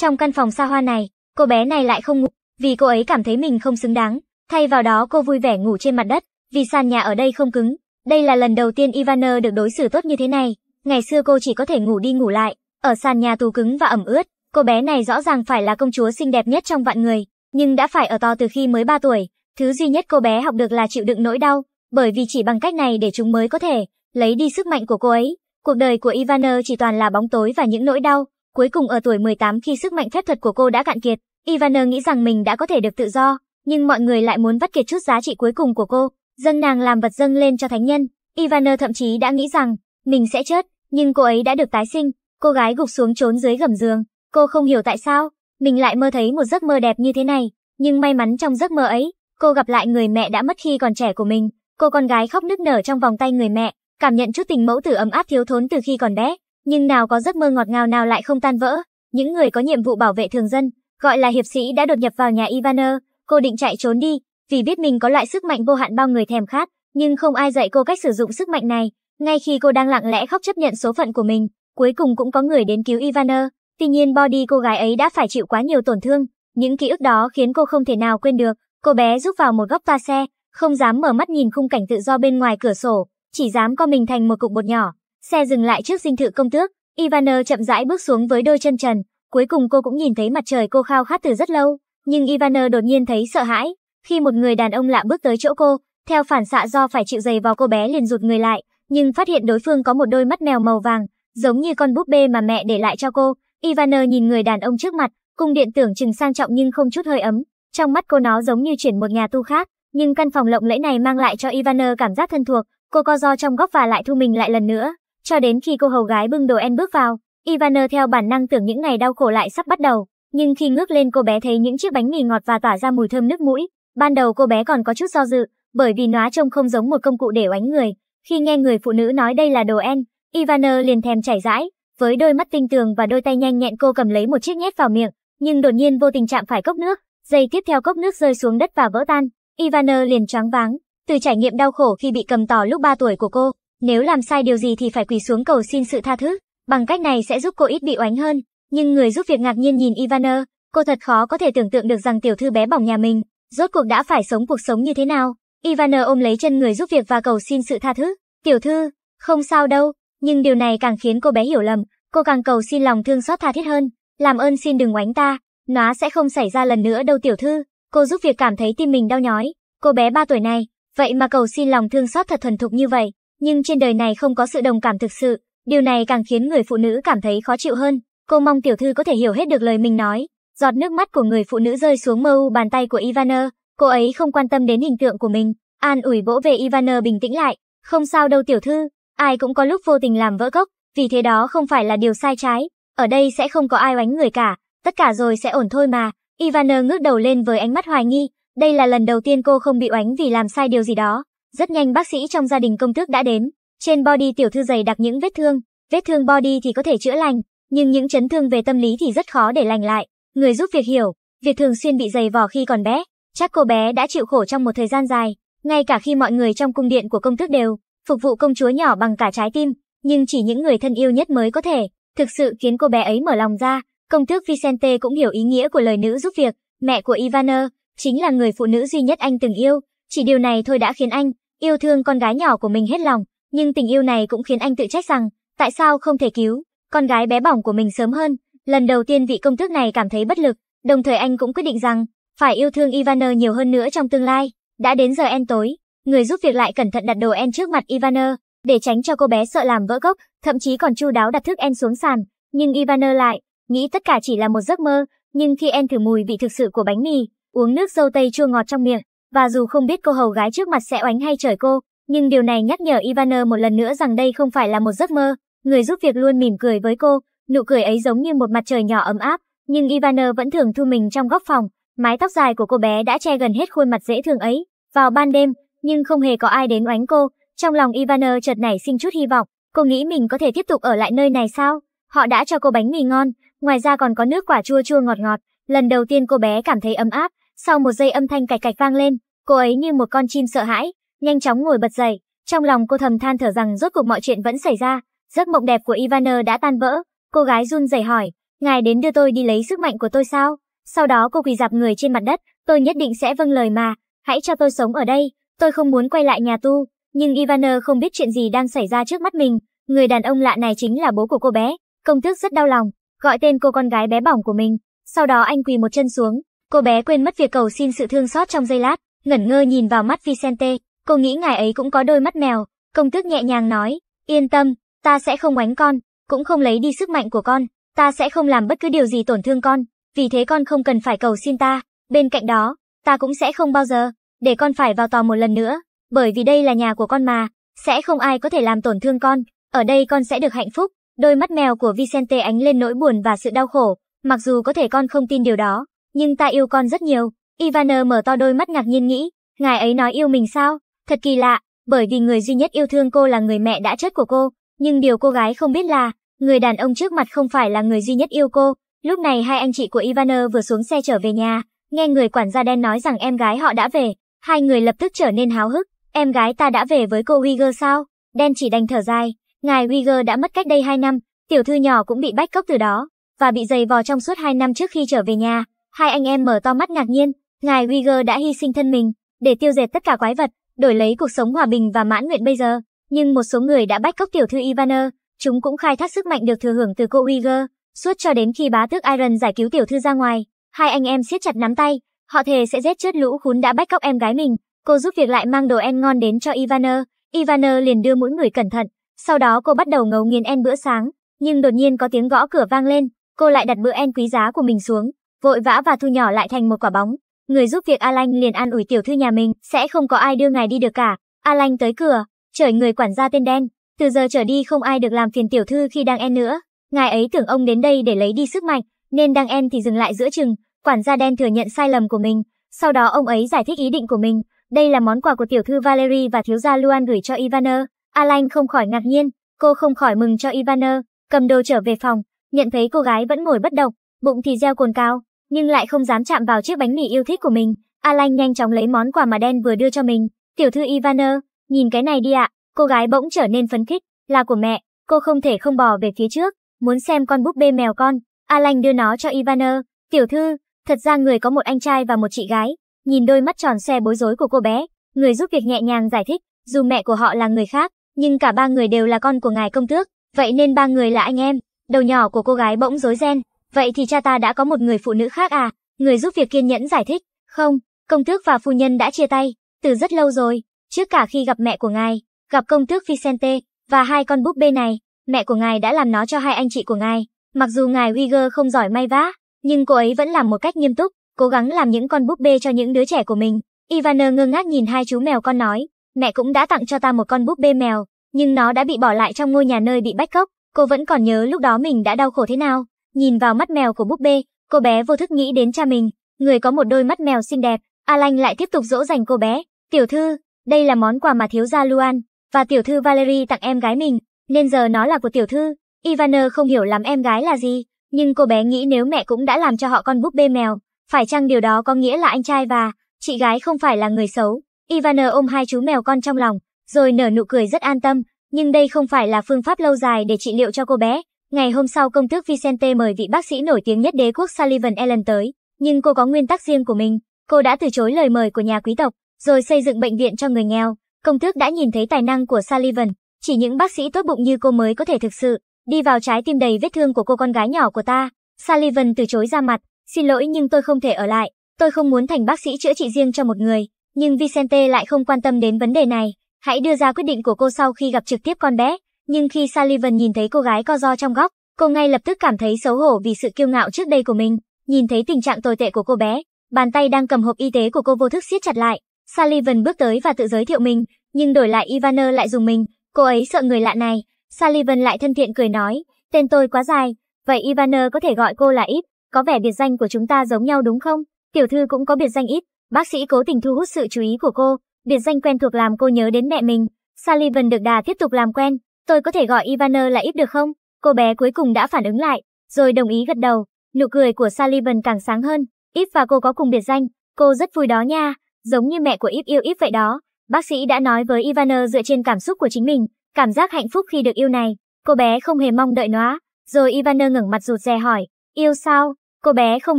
Trong căn phòng xa hoa này, cô bé này lại không ngủ, vì cô ấy cảm thấy mình không xứng đáng. Thay vào đó cô vui vẻ ngủ trên mặt đất, vì sàn nhà ở đây không cứng. Đây là lần đầu tiên Ivana được đối xử tốt như thế này. Ngày xưa cô chỉ có thể ngủ đi ngủ lại, ở sàn nhà tù cứng và ẩm ướt. Cô bé này rõ ràng phải là công chúa xinh đẹp nhất trong vạn người, nhưng đã phải ở to từ khi mới 3 tuổi. Thứ duy nhất cô bé học được là chịu đựng nỗi đau, bởi vì chỉ bằng cách này để chúng mới có thể lấy đi sức mạnh của cô ấy. Cuộc đời của Ivana chỉ toàn là bóng tối và những nỗi đau. Cuối cùng ở tuổi 18 khi sức mạnh phép thuật của cô đã cạn kiệt, Ivana nghĩ rằng mình đã có thể được tự do, nhưng mọi người lại muốn vắt kiệt chút giá trị cuối cùng của cô, dâng nàng làm vật dâng lên cho thánh nhân. Ivana thậm chí đã nghĩ rằng mình sẽ chết, nhưng cô ấy đã được tái sinh. Cô gái gục xuống trốn dưới gầm giường, cô không hiểu tại sao mình lại mơ thấy một giấc mơ đẹp như thế này, nhưng may mắn trong giấc mơ ấy, cô gặp lại người mẹ đã mất khi còn trẻ của mình. Cô con gái khóc nức nở trong vòng tay người mẹ, cảm nhận chút tình mẫu tử ấm áp thiếu thốn từ khi còn bé. Nhưng nào có giấc mơ ngọt ngào nào lại không tan vỡ. Những người có nhiệm vụ bảo vệ thường dân, gọi là hiệp sĩ đã đột nhập vào nhà Ivaner, cô định chạy trốn đi, vì biết mình có loại sức mạnh vô hạn bao người thèm khát, nhưng không ai dạy cô cách sử dụng sức mạnh này. Ngay khi cô đang lặng lẽ khóc chấp nhận số phận của mình, cuối cùng cũng có người đến cứu Ivaner. Tuy nhiên body cô gái ấy đã phải chịu quá nhiều tổn thương, những ký ức đó khiến cô không thể nào quên được. Cô bé rút vào một góc toa xe, không dám mở mắt nhìn khung cảnh tự do bên ngoài cửa sổ, chỉ dám co mình thành một cục bột nhỏ. Xe dừng lại trước dinh thự công tước, ivaner chậm rãi bước xuống với đôi chân trần, cuối cùng cô cũng nhìn thấy mặt trời cô khao khát từ rất lâu, nhưng ivaner đột nhiên thấy sợ hãi, khi một người đàn ông lạ bước tới chỗ cô, theo phản xạ do phải chịu giày vào cô bé liền rụt người lại, nhưng phát hiện đối phương có một đôi mắt mèo màu vàng, giống như con búp bê mà mẹ để lại cho cô. ivaner nhìn người đàn ông trước mặt, cung điện tưởng chừng sang trọng nhưng không chút hơi ấm, trong mắt cô nó giống như chuyển một nhà tu khác, nhưng căn phòng lộng lẫy này mang lại cho ivaner cảm giác thân thuộc, cô co do trong góc và lại thu mình lại lần nữa. Cho đến khi cô hầu gái bưng đồ en bước vào, Ivana theo bản năng tưởng những ngày đau khổ lại sắp bắt đầu, nhưng khi ngước lên cô bé thấy những chiếc bánh mì ngọt và tỏa ra mùi thơm nước mũi. Ban đầu cô bé còn có chút do dự, bởi vì nó trông không giống một công cụ để oánh người. Khi nghe người phụ nữ nói đây là đồ en, Ivana liền thèm chảy rãi, với đôi mắt tinh tường và đôi tay nhanh nhẹn cô cầm lấy một chiếc nhét vào miệng, nhưng đột nhiên vô tình chạm phải cốc nước, giây tiếp theo cốc nước rơi xuống đất và vỡ tan. Ivana liền choáng váng, từ trải nghiệm đau khổ khi bị cầm tò lúc 3 tuổi của cô, nếu làm sai điều gì thì phải quỳ xuống cầu xin sự tha thứ, bằng cách này sẽ giúp cô ít bị oánh hơn. Nhưng người giúp việc ngạc nhiên nhìn Ivana, cô thật khó có thể tưởng tượng được rằng tiểu thư bé bỏng nhà mình, rốt cuộc đã phải sống cuộc sống như thế nào. Ivana ôm lấy chân người giúp việc và cầu xin sự tha thứ. Tiểu thư, không sao đâu, nhưng điều này càng khiến cô bé hiểu lầm, cô càng cầu xin lòng thương xót tha thiết hơn. Làm ơn xin đừng oánh ta, nó sẽ không xảy ra lần nữa đâu tiểu thư. Cô giúp việc cảm thấy tim mình đau nhói, cô bé 3 tuổi này, vậy mà cầu xin lòng thương xót thật thuần thục như vậy nhưng trên đời này không có sự đồng cảm thực sự, điều này càng khiến người phụ nữ cảm thấy khó chịu hơn. Cô mong tiểu thư có thể hiểu hết được lời mình nói. Giọt nước mắt của người phụ nữ rơi xuống mơ bàn tay của Ivaner. cô ấy không quan tâm đến hình tượng của mình, an ủi bỗ về Ivaner bình tĩnh lại, không sao đâu tiểu thư, ai cũng có lúc vô tình làm vỡ gốc, vì thế đó không phải là điều sai trái, ở đây sẽ không có ai oánh người cả, tất cả rồi sẽ ổn thôi mà. Ivaner ngước đầu lên với ánh mắt hoài nghi, đây là lần đầu tiên cô không bị oánh vì làm sai điều gì đó, rất nhanh bác sĩ trong gia đình công thức đã đến, trên body tiểu thư dày đặc những vết thương, vết thương body thì có thể chữa lành, nhưng những chấn thương về tâm lý thì rất khó để lành lại. Người giúp việc hiểu, việc thường xuyên bị dày vò khi còn bé, chắc cô bé đã chịu khổ trong một thời gian dài, ngay cả khi mọi người trong cung điện của công thức đều phục vụ công chúa nhỏ bằng cả trái tim, nhưng chỉ những người thân yêu nhất mới có thể thực sự khiến cô bé ấy mở lòng ra. Công tước Vicente cũng hiểu ý nghĩa của lời nữ giúp việc, mẹ của Ivana chính là người phụ nữ duy nhất anh từng yêu, chỉ điều này thôi đã khiến anh Yêu thương con gái nhỏ của mình hết lòng, nhưng tình yêu này cũng khiến anh tự trách rằng, tại sao không thể cứu con gái bé bỏng của mình sớm hơn. Lần đầu tiên vị công tước này cảm thấy bất lực, đồng thời anh cũng quyết định rằng, phải yêu thương Ivaner nhiều hơn nữa trong tương lai. Đã đến giờ en tối, người giúp việc lại cẩn thận đặt đồ en trước mặt Ivaner, để tránh cho cô bé sợ làm vỡ gốc, thậm chí còn chu đáo đặt thức en xuống sàn. Nhưng Ivaner lại, nghĩ tất cả chỉ là một giấc mơ, nhưng khi en thử mùi vị thực sự của bánh mì, uống nước dâu tây chua ngọt trong miệng, và dù không biết cô hầu gái trước mặt sẽ oánh hay trời cô, nhưng điều này nhắc nhở Ivana một lần nữa rằng đây không phải là một giấc mơ. Người giúp việc luôn mỉm cười với cô, nụ cười ấy giống như một mặt trời nhỏ ấm áp, nhưng Ivana vẫn thường thu mình trong góc phòng, mái tóc dài của cô bé đã che gần hết khuôn mặt dễ thương ấy. Vào ban đêm, nhưng không hề có ai đến oánh cô, trong lòng Ivana chợt nảy sinh chút hy vọng, cô nghĩ mình có thể tiếp tục ở lại nơi này sao? Họ đã cho cô bánh mì ngon, ngoài ra còn có nước quả chua chua ngọt ngọt, lần đầu tiên cô bé cảm thấy ấm áp, sau một giây âm thanh cạch cạch vang lên, cô ấy như một con chim sợ hãi, nhanh chóng ngồi bật dậy, trong lòng cô thầm than thở rằng rốt cuộc mọi chuyện vẫn xảy ra, giấc mộng đẹp của Ivaner đã tan vỡ. Cô gái run rẩy hỏi, "Ngài đến đưa tôi đi lấy sức mạnh của tôi sao?" Sau đó cô quỳ dạp người trên mặt đất, "Tôi nhất định sẽ vâng lời mà, hãy cho tôi sống ở đây, tôi không muốn quay lại nhà tu." Nhưng Ivaner không biết chuyện gì đang xảy ra trước mắt mình, người đàn ông lạ này chính là bố của cô bé, công tước rất đau lòng, gọi tên cô con gái bé bỏng của mình, sau đó anh quỳ một chân xuống, Cô bé quên mất việc cầu xin sự thương xót trong giây lát, ngẩn ngơ nhìn vào mắt Vicente, cô nghĩ ngài ấy cũng có đôi mắt mèo, công tước nhẹ nhàng nói, yên tâm, ta sẽ không oánh con, cũng không lấy đi sức mạnh của con, ta sẽ không làm bất cứ điều gì tổn thương con, vì thế con không cần phải cầu xin ta, bên cạnh đó, ta cũng sẽ không bao giờ, để con phải vào tò một lần nữa, bởi vì đây là nhà của con mà, sẽ không ai có thể làm tổn thương con, ở đây con sẽ được hạnh phúc, đôi mắt mèo của Vicente ánh lên nỗi buồn và sự đau khổ, mặc dù có thể con không tin điều đó, nhưng ta yêu con rất nhiều. ivaner mở to đôi mắt ngạc nhiên nghĩ, ngài ấy nói yêu mình sao? Thật kỳ lạ, bởi vì người duy nhất yêu thương cô là người mẹ đã chết của cô, nhưng điều cô gái không biết là, người đàn ông trước mặt không phải là người duy nhất yêu cô. Lúc này hai anh chị của ivaner vừa xuống xe trở về nhà, nghe người quản gia đen nói rằng em gái họ đã về, hai người lập tức trở nên háo hức, em gái ta đã về với cô Uyghur sao? Đen chỉ đành thở dài, ngài Uyghur đã mất cách đây 2 năm, tiểu thư nhỏ cũng bị bách cốc từ đó, và bị dày vò trong suốt 2 năm trước khi trở về nhà, Hai anh em mở to mắt ngạc nhiên, ngài Uyghur đã hy sinh thân mình để tiêu diệt tất cả quái vật, đổi lấy cuộc sống hòa bình và mãn nguyện bây giờ. Nhưng một số người đã bắt cóc tiểu thư Ivana, chúng cũng khai thác sức mạnh được thừa hưởng từ cô Uyghur, suốt cho đến khi bá tước Iron giải cứu tiểu thư ra ngoài. Hai anh em siết chặt nắm tay, họ thề sẽ giết chết lũ khốn đã bắt cóc em gái mình. Cô giúp việc lại mang đồ ăn ngon đến cho Ivana. Ivana liền đưa mũi người cẩn thận, sau đó cô bắt đầu ngấu nghiến en bữa sáng, nhưng đột nhiên có tiếng gõ cửa vang lên, cô lại đặt bữa en quý giá của mình xuống vội vã và thu nhỏ lại thành một quả bóng. Người giúp việc A Lanh liền an ủi tiểu thư nhà mình, sẽ không có ai đưa ngài đi được cả. A Lanh tới cửa, trời người quản gia tên đen, từ giờ trở đi không ai được làm phiền tiểu thư khi đang en nữa. Ngài ấy tưởng ông đến đây để lấy đi sức mạnh, nên đang en thì dừng lại giữa chừng, quản gia đen thừa nhận sai lầm của mình, sau đó ông ấy giải thích ý định của mình, đây là món quà của tiểu thư Valerie và thiếu gia Luan gửi cho Ivana. Alain không khỏi ngạc nhiên, cô không khỏi mừng cho ivaner cầm đồ trở về phòng, nhận thấy cô gái vẫn ngồi bất động, bụng thì reo cồn cao, nhưng lại không dám chạm vào chiếc bánh mì yêu thích của mình. Alan nhanh chóng lấy món quà mà đen vừa đưa cho mình. Tiểu thư Ivana, nhìn cái này đi ạ. Cô gái bỗng trở nên phấn khích, là của mẹ, cô không thể không bỏ về phía trước, muốn xem con búp bê mèo con. Alan đưa nó cho Ivana. Tiểu thư, thật ra người có một anh trai và một chị gái. Nhìn đôi mắt tròn xe bối rối của cô bé, người giúp việc nhẹ nhàng giải thích, dù mẹ của họ là người khác, nhưng cả ba người đều là con của ngài công tước, vậy nên ba người là anh em. Đầu nhỏ của cô gái bỗng rối ren, Vậy thì cha ta đã có một người phụ nữ khác à? Người giúp việc kiên nhẫn giải thích. Không, công tước và phu nhân đã chia tay, từ rất lâu rồi, trước cả khi gặp mẹ của ngài, gặp công tước Vicente, và hai con búp bê này, mẹ của ngài đã làm nó cho hai anh chị của ngài. Mặc dù ngài Uyghur không giỏi may vá, nhưng cô ấy vẫn làm một cách nghiêm túc, cố gắng làm những con búp bê cho những đứa trẻ của mình. Ivana ngơ ngác nhìn hai chú mèo con nói, mẹ cũng đã tặng cho ta một con búp bê mèo, nhưng nó đã bị bỏ lại trong ngôi nhà nơi bị bách cốc. Cô vẫn còn nhớ lúc đó mình đã đau khổ thế nào. Nhìn vào mắt mèo của búp bê, cô bé vô thức nghĩ đến cha mình, người có một đôi mắt mèo xinh đẹp. A Lanh lại tiếp tục dỗ dành cô bé. Tiểu thư, đây là món quà mà thiếu gia Luan và tiểu thư Valerie tặng em gái mình, nên giờ nó là của tiểu thư. Ivana không hiểu làm em gái là gì, nhưng cô bé nghĩ nếu mẹ cũng đã làm cho họ con búp bê mèo, phải chăng điều đó có nghĩa là anh trai và chị gái không phải là người xấu. Ivana ôm hai chú mèo con trong lòng, rồi nở nụ cười rất an tâm, nhưng đây không phải là phương pháp lâu dài để trị liệu cho cô bé. Ngày hôm sau công tước Vicente mời vị bác sĩ nổi tiếng nhất đế quốc Sullivan Allen tới, nhưng cô có nguyên tắc riêng của mình, cô đã từ chối lời mời của nhà quý tộc, rồi xây dựng bệnh viện cho người nghèo. Công tước đã nhìn thấy tài năng của Sullivan, chỉ những bác sĩ tốt bụng như cô mới có thể thực sự đi vào trái tim đầy vết thương của cô con gái nhỏ của ta. Sullivan từ chối ra mặt, xin lỗi nhưng tôi không thể ở lại, tôi không muốn thành bác sĩ chữa trị riêng cho một người, nhưng Vicente lại không quan tâm đến vấn đề này, hãy đưa ra quyết định của cô sau khi gặp trực tiếp con bé nhưng khi Sullivan nhìn thấy cô gái co do trong góc, cô ngay lập tức cảm thấy xấu hổ vì sự kiêu ngạo trước đây của mình. Nhìn thấy tình trạng tồi tệ của cô bé, bàn tay đang cầm hộp y tế của cô vô thức siết chặt lại. Sullivan bước tới và tự giới thiệu mình, nhưng đổi lại Ivana lại dùng mình, cô ấy sợ người lạ này. Sullivan lại thân thiện cười nói, tên tôi quá dài, vậy Ivana có thể gọi cô là Ít, có vẻ biệt danh của chúng ta giống nhau đúng không? Tiểu thư cũng có biệt danh Ít, bác sĩ cố tình thu hút sự chú ý của cô, biệt danh quen thuộc làm cô nhớ đến mẹ mình. Sullivan được đà tiếp tục làm quen, Tôi có thể gọi Ivana là ít được không? Cô bé cuối cùng đã phản ứng lại, rồi đồng ý gật đầu. Nụ cười của Sullivan càng sáng hơn. Ít và cô có cùng biệt danh, cô rất vui đó nha, giống như mẹ của Ít yêu Ít vậy đó. Bác sĩ đã nói với Ivana dựa trên cảm xúc của chính mình, cảm giác hạnh phúc khi được yêu này. Cô bé không hề mong đợi nó, rồi Ivana ngẩng mặt rụt rè hỏi, yêu sao? Cô bé không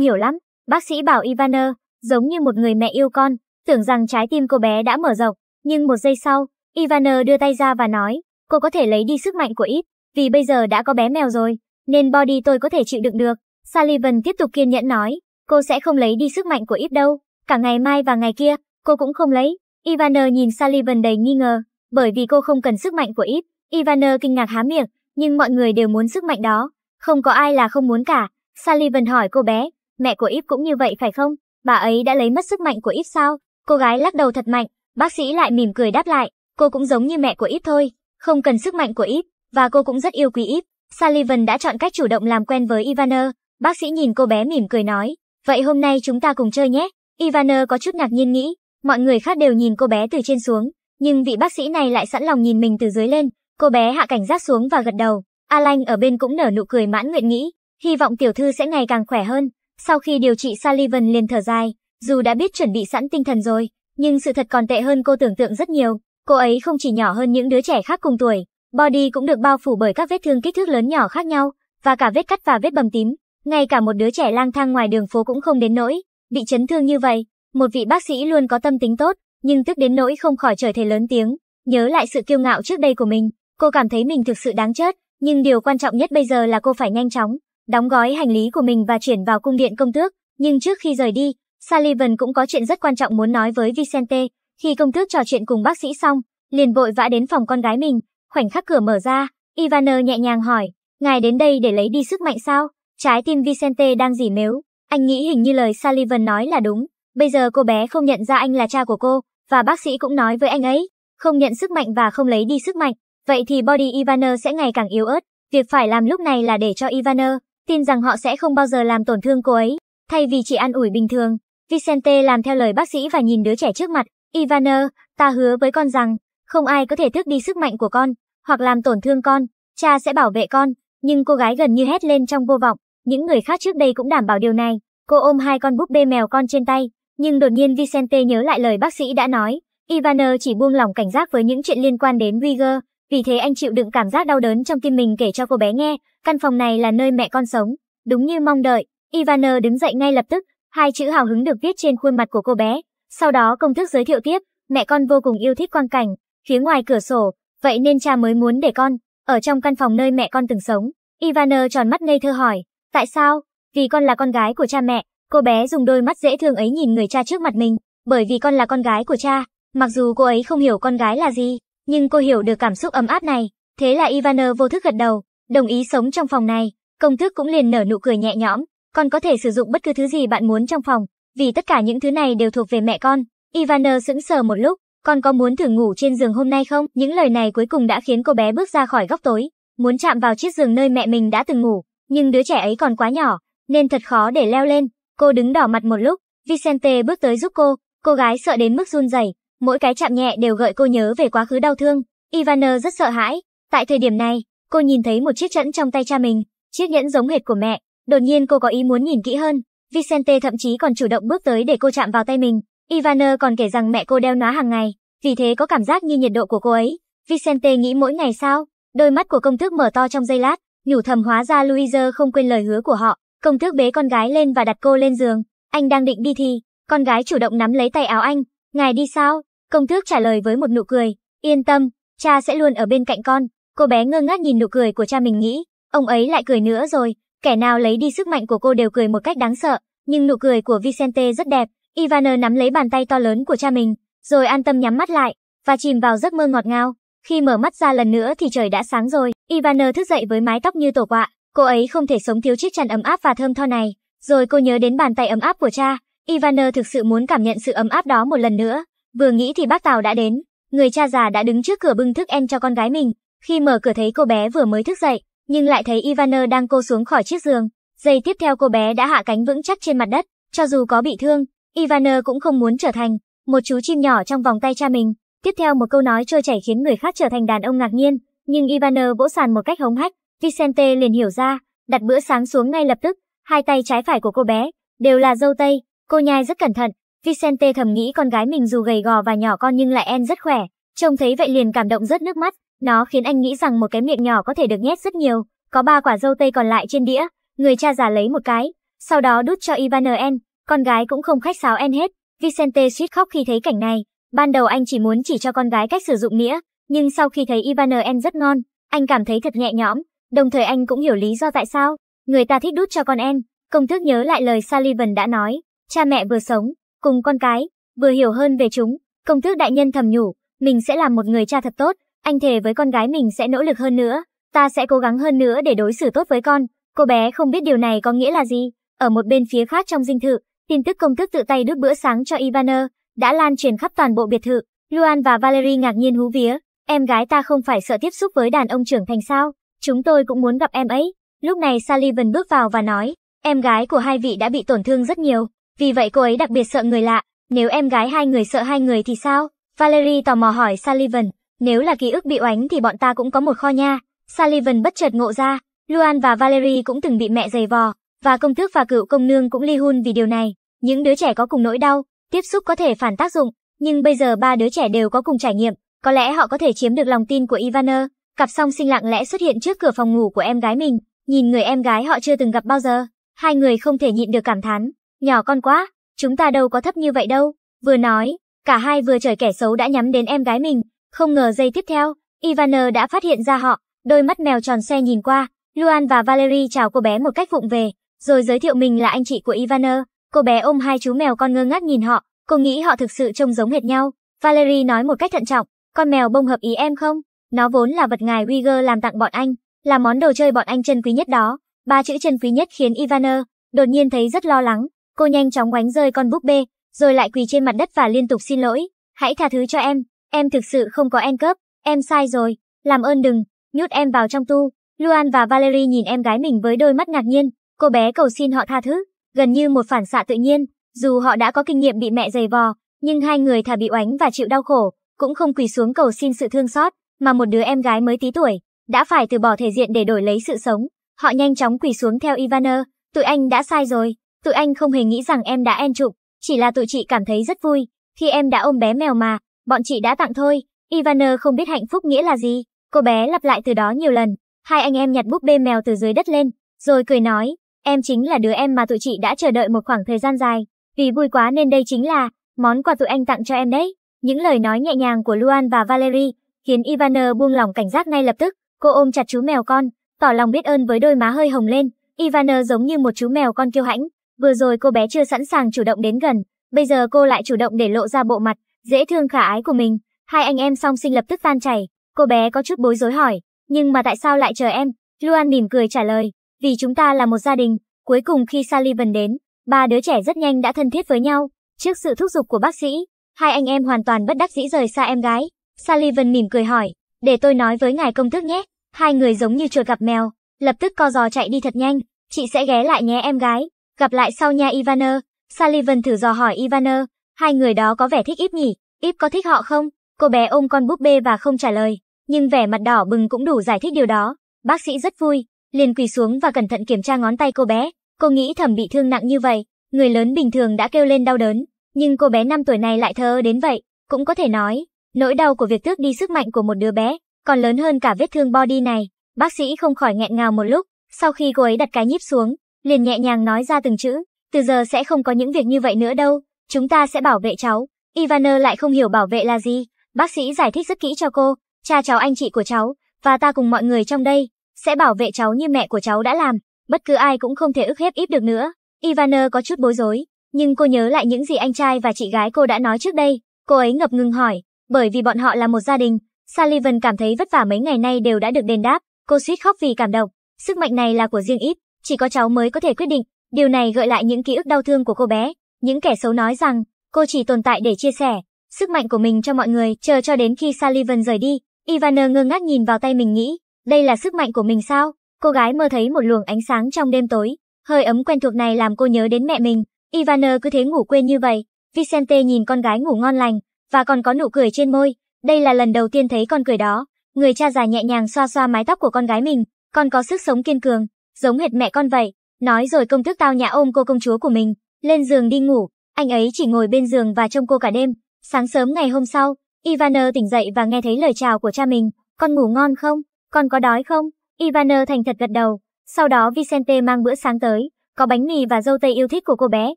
hiểu lắm. Bác sĩ bảo Ivana, giống như một người mẹ yêu con, tưởng rằng trái tim cô bé đã mở rộng, nhưng một giây sau, Ivana đưa tay ra và nói, Cô có thể lấy đi sức mạnh của ít, vì bây giờ đã có bé mèo rồi, nên body tôi có thể chịu đựng được. Sullivan tiếp tục kiên nhẫn nói, cô sẽ không lấy đi sức mạnh của ít đâu, cả ngày mai và ngày kia, cô cũng không lấy. Ivaner nhìn Sullivan đầy nghi ngờ, bởi vì cô không cần sức mạnh của ít. Ivaner kinh ngạc há miệng, nhưng mọi người đều muốn sức mạnh đó, không có ai là không muốn cả. Sullivan hỏi cô bé, mẹ của ít cũng như vậy phải không? Bà ấy đã lấy mất sức mạnh của ít sao? Cô gái lắc đầu thật mạnh, bác sĩ lại mỉm cười đáp lại, cô cũng giống như mẹ của ít thôi. Không cần sức mạnh của Ip, và cô cũng rất yêu quý Ip. Sullivan đã chọn cách chủ động làm quen với Ivaner. Bác sĩ nhìn cô bé mỉm cười nói, vậy hôm nay chúng ta cùng chơi nhé. Ivaner có chút ngạc nhiên nghĩ, mọi người khác đều nhìn cô bé từ trên xuống, nhưng vị bác sĩ này lại sẵn lòng nhìn mình từ dưới lên. Cô bé hạ cảnh giác xuống và gật đầu. Alan ở bên cũng nở nụ cười mãn nguyện nghĩ, hy vọng tiểu thư sẽ ngày càng khỏe hơn. Sau khi điều trị Sullivan liền thở dài, dù đã biết chuẩn bị sẵn tinh thần rồi, nhưng sự thật còn tệ hơn cô tưởng tượng rất nhiều. Cô ấy không chỉ nhỏ hơn những đứa trẻ khác cùng tuổi, body cũng được bao phủ bởi các vết thương kích thước lớn nhỏ khác nhau, và cả vết cắt và vết bầm tím. Ngay cả một đứa trẻ lang thang ngoài đường phố cũng không đến nỗi bị chấn thương như vậy. Một vị bác sĩ luôn có tâm tính tốt, nhưng tức đến nỗi không khỏi trời thể lớn tiếng. Nhớ lại sự kiêu ngạo trước đây của mình, cô cảm thấy mình thực sự đáng chết, nhưng điều quan trọng nhất bây giờ là cô phải nhanh chóng đóng gói hành lý của mình và chuyển vào cung điện công tước. Nhưng trước khi rời đi, Sullivan cũng có chuyện rất quan trọng muốn nói với Vicente. Khi công tước trò chuyện cùng bác sĩ xong, liền vội vã đến phòng con gái mình, khoảnh khắc cửa mở ra, Ivaner nhẹ nhàng hỏi, ngài đến đây để lấy đi sức mạnh sao? Trái tim Vicente đang dỉ mếu, anh nghĩ hình như lời Sullivan nói là đúng, bây giờ cô bé không nhận ra anh là cha của cô, và bác sĩ cũng nói với anh ấy, không nhận sức mạnh và không lấy đi sức mạnh, vậy thì body Ivaner sẽ ngày càng yếu ớt, việc phải làm lúc này là để cho Ivaner tin rằng họ sẽ không bao giờ làm tổn thương cô ấy, thay vì chỉ an ủi bình thường. Vicente làm theo lời bác sĩ và nhìn đứa trẻ trước mặt, Ivaner, ta hứa với con rằng, không ai có thể thức đi sức mạnh của con, hoặc làm tổn thương con, cha sẽ bảo vệ con, nhưng cô gái gần như hét lên trong vô vọng, những người khác trước đây cũng đảm bảo điều này. Cô ôm hai con búp bê mèo con trên tay, nhưng đột nhiên Vicente nhớ lại lời bác sĩ đã nói, Ivaner chỉ buông lòng cảnh giác với những chuyện liên quan đến Uyghur, vì thế anh chịu đựng cảm giác đau đớn trong tim mình kể cho cô bé nghe, căn phòng này là nơi mẹ con sống, đúng như mong đợi. Ivaner đứng dậy ngay lập tức, hai chữ hào hứng được viết trên khuôn mặt của cô bé, sau đó công thức giới thiệu tiếp, mẹ con vô cùng yêu thích quang cảnh, phía ngoài cửa sổ, vậy nên cha mới muốn để con, ở trong căn phòng nơi mẹ con từng sống. Ivana tròn mắt ngây thơ hỏi, tại sao? Vì con là con gái của cha mẹ, cô bé dùng đôi mắt dễ thương ấy nhìn người cha trước mặt mình, bởi vì con là con gái của cha. Mặc dù cô ấy không hiểu con gái là gì, nhưng cô hiểu được cảm xúc ấm áp này. Thế là Ivana vô thức gật đầu, đồng ý sống trong phòng này. Công thức cũng liền nở nụ cười nhẹ nhõm, con có thể sử dụng bất cứ thứ gì bạn muốn trong phòng, vì tất cả những thứ này đều thuộc về mẹ con. ivaner sững sờ một lúc, con có muốn thử ngủ trên giường hôm nay không? Những lời này cuối cùng đã khiến cô bé bước ra khỏi góc tối, muốn chạm vào chiếc giường nơi mẹ mình đã từng ngủ, nhưng đứa trẻ ấy còn quá nhỏ, nên thật khó để leo lên. Cô đứng đỏ mặt một lúc, Vicente bước tới giúp cô, cô gái sợ đến mức run rẩy, mỗi cái chạm nhẹ đều gợi cô nhớ về quá khứ đau thương. ivaner rất sợ hãi, tại thời điểm này, cô nhìn thấy một chiếc nhẫn trong tay cha mình, chiếc nhẫn giống hệt của mẹ, đột nhiên cô có ý muốn nhìn kỹ hơn, Vicente thậm chí còn chủ động bước tới để cô chạm vào tay mình. Ivana còn kể rằng mẹ cô đeo nó hàng ngày, vì thế có cảm giác như nhiệt độ của cô ấy. Vicente nghĩ mỗi ngày sao? Đôi mắt của công thức mở to trong giây lát, nhủ thầm hóa ra Luisa không quên lời hứa của họ. Công thức bế con gái lên và đặt cô lên giường. Anh đang định đi thì, con gái chủ động nắm lấy tay áo anh. Ngài đi sao? Công thức trả lời với một nụ cười. Yên tâm, cha sẽ luôn ở bên cạnh con. Cô bé ngơ ngác nhìn nụ cười của cha mình nghĩ, ông ấy lại cười nữa rồi. Kẻ nào lấy đi sức mạnh của cô đều cười một cách đáng sợ, nhưng nụ cười của Vicente rất đẹp. Ivana nắm lấy bàn tay to lớn của cha mình, rồi an tâm nhắm mắt lại, và chìm vào giấc mơ ngọt ngào. Khi mở mắt ra lần nữa thì trời đã sáng rồi, Ivana thức dậy với mái tóc như tổ quạ. Cô ấy không thể sống thiếu chiếc chăn ấm áp và thơm tho này. Rồi cô nhớ đến bàn tay ấm áp của cha. Ivana thực sự muốn cảm nhận sự ấm áp đó một lần nữa. Vừa nghĩ thì bác Tào đã đến. Người cha già đã đứng trước cửa bưng thức em cho con gái mình. Khi mở cửa thấy cô bé vừa mới thức dậy, nhưng lại thấy Ivaner đang cô xuống khỏi chiếc giường. Giây tiếp theo cô bé đã hạ cánh vững chắc trên mặt đất, cho dù có bị thương, Ivaner cũng không muốn trở thành một chú chim nhỏ trong vòng tay cha mình. Tiếp theo một câu nói trôi chảy khiến người khác trở thành đàn ông ngạc nhiên, nhưng Ivaner vỗ sàn một cách hống hách, Vicente liền hiểu ra, đặt bữa sáng xuống ngay lập tức, hai tay trái phải của cô bé đều là dâu tây, cô nhai rất cẩn thận. Vicente thầm nghĩ con gái mình dù gầy gò và nhỏ con nhưng lại en rất khỏe, trông thấy vậy liền cảm động rớt nước mắt, nó khiến anh nghĩ rằng một cái miệng nhỏ có thể được nhét rất nhiều. Có ba quả dâu tây còn lại trên đĩa, người cha già lấy một cái, sau đó đút cho Ivan N. Con gái cũng không khách sáo en hết, Vicente suýt khóc khi thấy cảnh này. Ban đầu anh chỉ muốn chỉ cho con gái cách sử dụng nĩa, nhưng sau khi thấy Ivan N rất ngon, anh cảm thấy thật nhẹ nhõm, đồng thời anh cũng hiểu lý do tại sao. Người ta thích đút cho con en, công thức nhớ lại lời Sullivan đã nói, cha mẹ vừa sống, cùng con cái, vừa hiểu hơn về chúng, công thức đại nhân thầm nhủ, mình sẽ làm một người cha thật tốt, anh thề với con gái mình sẽ nỗ lực hơn nữa, ta sẽ cố gắng hơn nữa để đối xử tốt với con. Cô bé không biết điều này có nghĩa là gì. Ở một bên phía khác trong dinh thự, tin tức công thức tự tay đút bữa sáng cho Ivaner đã lan truyền khắp toàn bộ biệt thự. Luan và Valerie ngạc nhiên hú vía, em gái ta không phải sợ tiếp xúc với đàn ông trưởng thành sao, chúng tôi cũng muốn gặp em ấy. Lúc này Sullivan bước vào và nói, em gái của hai vị đã bị tổn thương rất nhiều, vì vậy cô ấy đặc biệt sợ người lạ, nếu em gái hai người sợ hai người thì sao? Valerie tò mò hỏi Sullivan, nếu là ký ức bị oánh thì bọn ta cũng có một kho nha. Sullivan bất chợt ngộ ra, Luan và Valerie cũng từng bị mẹ giày vò, và công thức và cựu công nương cũng ly hôn vì điều này. Những đứa trẻ có cùng nỗi đau, tiếp xúc có thể phản tác dụng, nhưng bây giờ ba đứa trẻ đều có cùng trải nghiệm, có lẽ họ có thể chiếm được lòng tin của Ivaner. Cặp song sinh lặng lẽ xuất hiện trước cửa phòng ngủ của em gái mình, nhìn người em gái họ chưa từng gặp bao giờ. Hai người không thể nhịn được cảm thán, nhỏ con quá, chúng ta đâu có thấp như vậy đâu. Vừa nói, cả hai vừa trời kẻ xấu đã nhắm đến em gái mình, không ngờ giây tiếp theo, Ivana đã phát hiện ra họ, đôi mắt mèo tròn xe nhìn qua, Luan và Valerie chào cô bé một cách vụng về, rồi giới thiệu mình là anh chị của Ivana. Cô bé ôm hai chú mèo con ngơ ngác nhìn họ, cô nghĩ họ thực sự trông giống hệt nhau. Valerie nói một cách thận trọng, con mèo bông hợp ý em không? Nó vốn là vật ngài Uyghur làm tặng bọn anh, là món đồ chơi bọn anh chân quý nhất đó. Ba chữ chân quý nhất khiến Ivana đột nhiên thấy rất lo lắng. Cô nhanh chóng quánh rơi con búp bê, rồi lại quỳ trên mặt đất và liên tục xin lỗi. Hãy tha thứ cho em, Em thực sự không có en cấp, em sai rồi, làm ơn đừng, nhốt em vào trong tu. Luan và Valerie nhìn em gái mình với đôi mắt ngạc nhiên, cô bé cầu xin họ tha thứ, gần như một phản xạ tự nhiên, dù họ đã có kinh nghiệm bị mẹ giày vò, nhưng hai người thà bị oánh và chịu đau khổ, cũng không quỳ xuống cầu xin sự thương xót, mà một đứa em gái mới tí tuổi, đã phải từ bỏ thể diện để đổi lấy sự sống. Họ nhanh chóng quỳ xuống theo ivaner tụi anh đã sai rồi, tụi anh không hề nghĩ rằng em đã en trục, chỉ là tụi chị cảm thấy rất vui, khi em đã ôm bé mèo mà, bọn chị đã tặng thôi. Ivana không biết hạnh phúc nghĩa là gì. Cô bé lặp lại từ đó nhiều lần. Hai anh em nhặt búp bê mèo từ dưới đất lên, rồi cười nói, em chính là đứa em mà tụi chị đã chờ đợi một khoảng thời gian dài. Vì vui quá nên đây chính là món quà tụi anh tặng cho em đấy. Những lời nói nhẹ nhàng của Luan và Valerie khiến Ivana buông lỏng cảnh giác ngay lập tức. Cô ôm chặt chú mèo con, tỏ lòng biết ơn với đôi má hơi hồng lên. Ivana giống như một chú mèo con kiêu hãnh. Vừa rồi cô bé chưa sẵn sàng chủ động đến gần, bây giờ cô lại chủ động để lộ ra bộ mặt. Dễ thương khả ái của mình, hai anh em song sinh lập tức tan chảy, cô bé có chút bối rối hỏi, nhưng mà tại sao lại chờ em? Luan mỉm cười trả lời, vì chúng ta là một gia đình, cuối cùng khi Sullivan đến, ba đứa trẻ rất nhanh đã thân thiết với nhau, trước sự thúc giục của bác sĩ, hai anh em hoàn toàn bất đắc dĩ rời xa em gái. Sullivan mỉm cười hỏi, để tôi nói với ngài công thức nhé, hai người giống như chuột gặp mèo, lập tức co giò chạy đi thật nhanh, chị sẽ ghé lại nhé em gái, gặp lại sau nha Ivaner. Sullivan thử dò hỏi Ivaner, Hai người đó có vẻ thích Íp nhỉ? Íp có thích họ không? Cô bé ôm con búp bê và không trả lời, nhưng vẻ mặt đỏ bừng cũng đủ giải thích điều đó. Bác sĩ rất vui, liền quỳ xuống và cẩn thận kiểm tra ngón tay cô bé. Cô nghĩ thẩm bị thương nặng như vậy, người lớn bình thường đã kêu lên đau đớn, nhưng cô bé năm tuổi này lại thơ đến vậy, cũng có thể nói, nỗi đau của việc tước đi sức mạnh của một đứa bé, còn lớn hơn cả vết thương body này. Bác sĩ không khỏi nghẹn ngào một lúc, sau khi cô ấy đặt cái nhíp xuống, liền nhẹ nhàng nói ra từng chữ, từ giờ sẽ không có những việc như vậy nữa đâu, Chúng ta sẽ bảo vệ cháu. Ivaner lại không hiểu bảo vệ là gì. Bác sĩ giải thích rất kỹ cho cô. Cha cháu anh chị của cháu, và ta cùng mọi người trong đây, sẽ bảo vệ cháu như mẹ của cháu đã làm. Bất cứ ai cũng không thể ức hiếp ít được nữa. Ivaner có chút bối rối, nhưng cô nhớ lại những gì anh trai và chị gái cô đã nói trước đây. Cô ấy ngập ngừng hỏi, bởi vì bọn họ là một gia đình. Sullivan cảm thấy vất vả mấy ngày nay đều đã được đền đáp. Cô suýt khóc vì cảm động. Sức mạnh này là của riêng ít, chỉ có cháu mới có thể quyết định. Điều này gợi lại những ký ức đau thương của cô bé. Những kẻ xấu nói rằng, cô chỉ tồn tại để chia sẻ, sức mạnh của mình cho mọi người, chờ cho đến khi Sullivan rời đi. Ivaner ngơ ngác nhìn vào tay mình nghĩ, đây là sức mạnh của mình sao? Cô gái mơ thấy một luồng ánh sáng trong đêm tối, hơi ấm quen thuộc này làm cô nhớ đến mẹ mình. Ivaner cứ thế ngủ quên như vậy. Vicente nhìn con gái ngủ ngon lành, và còn có nụ cười trên môi. Đây là lần đầu tiên thấy con cười đó. Người cha già nhẹ nhàng xoa xoa mái tóc của con gái mình, con có sức sống kiên cường, giống hệt mẹ con vậy. Nói rồi công thức tao nhã ôm cô công chúa của mình, lên giường đi ngủ, anh ấy chỉ ngồi bên giường và trông cô cả đêm. Sáng sớm ngày hôm sau, Ivana tỉnh dậy và nghe thấy lời chào của cha mình. Con ngủ ngon không? Con có đói không? Ivana thành thật gật đầu. Sau đó Vicente mang bữa sáng tới, có bánh mì và dâu tây yêu thích của cô bé.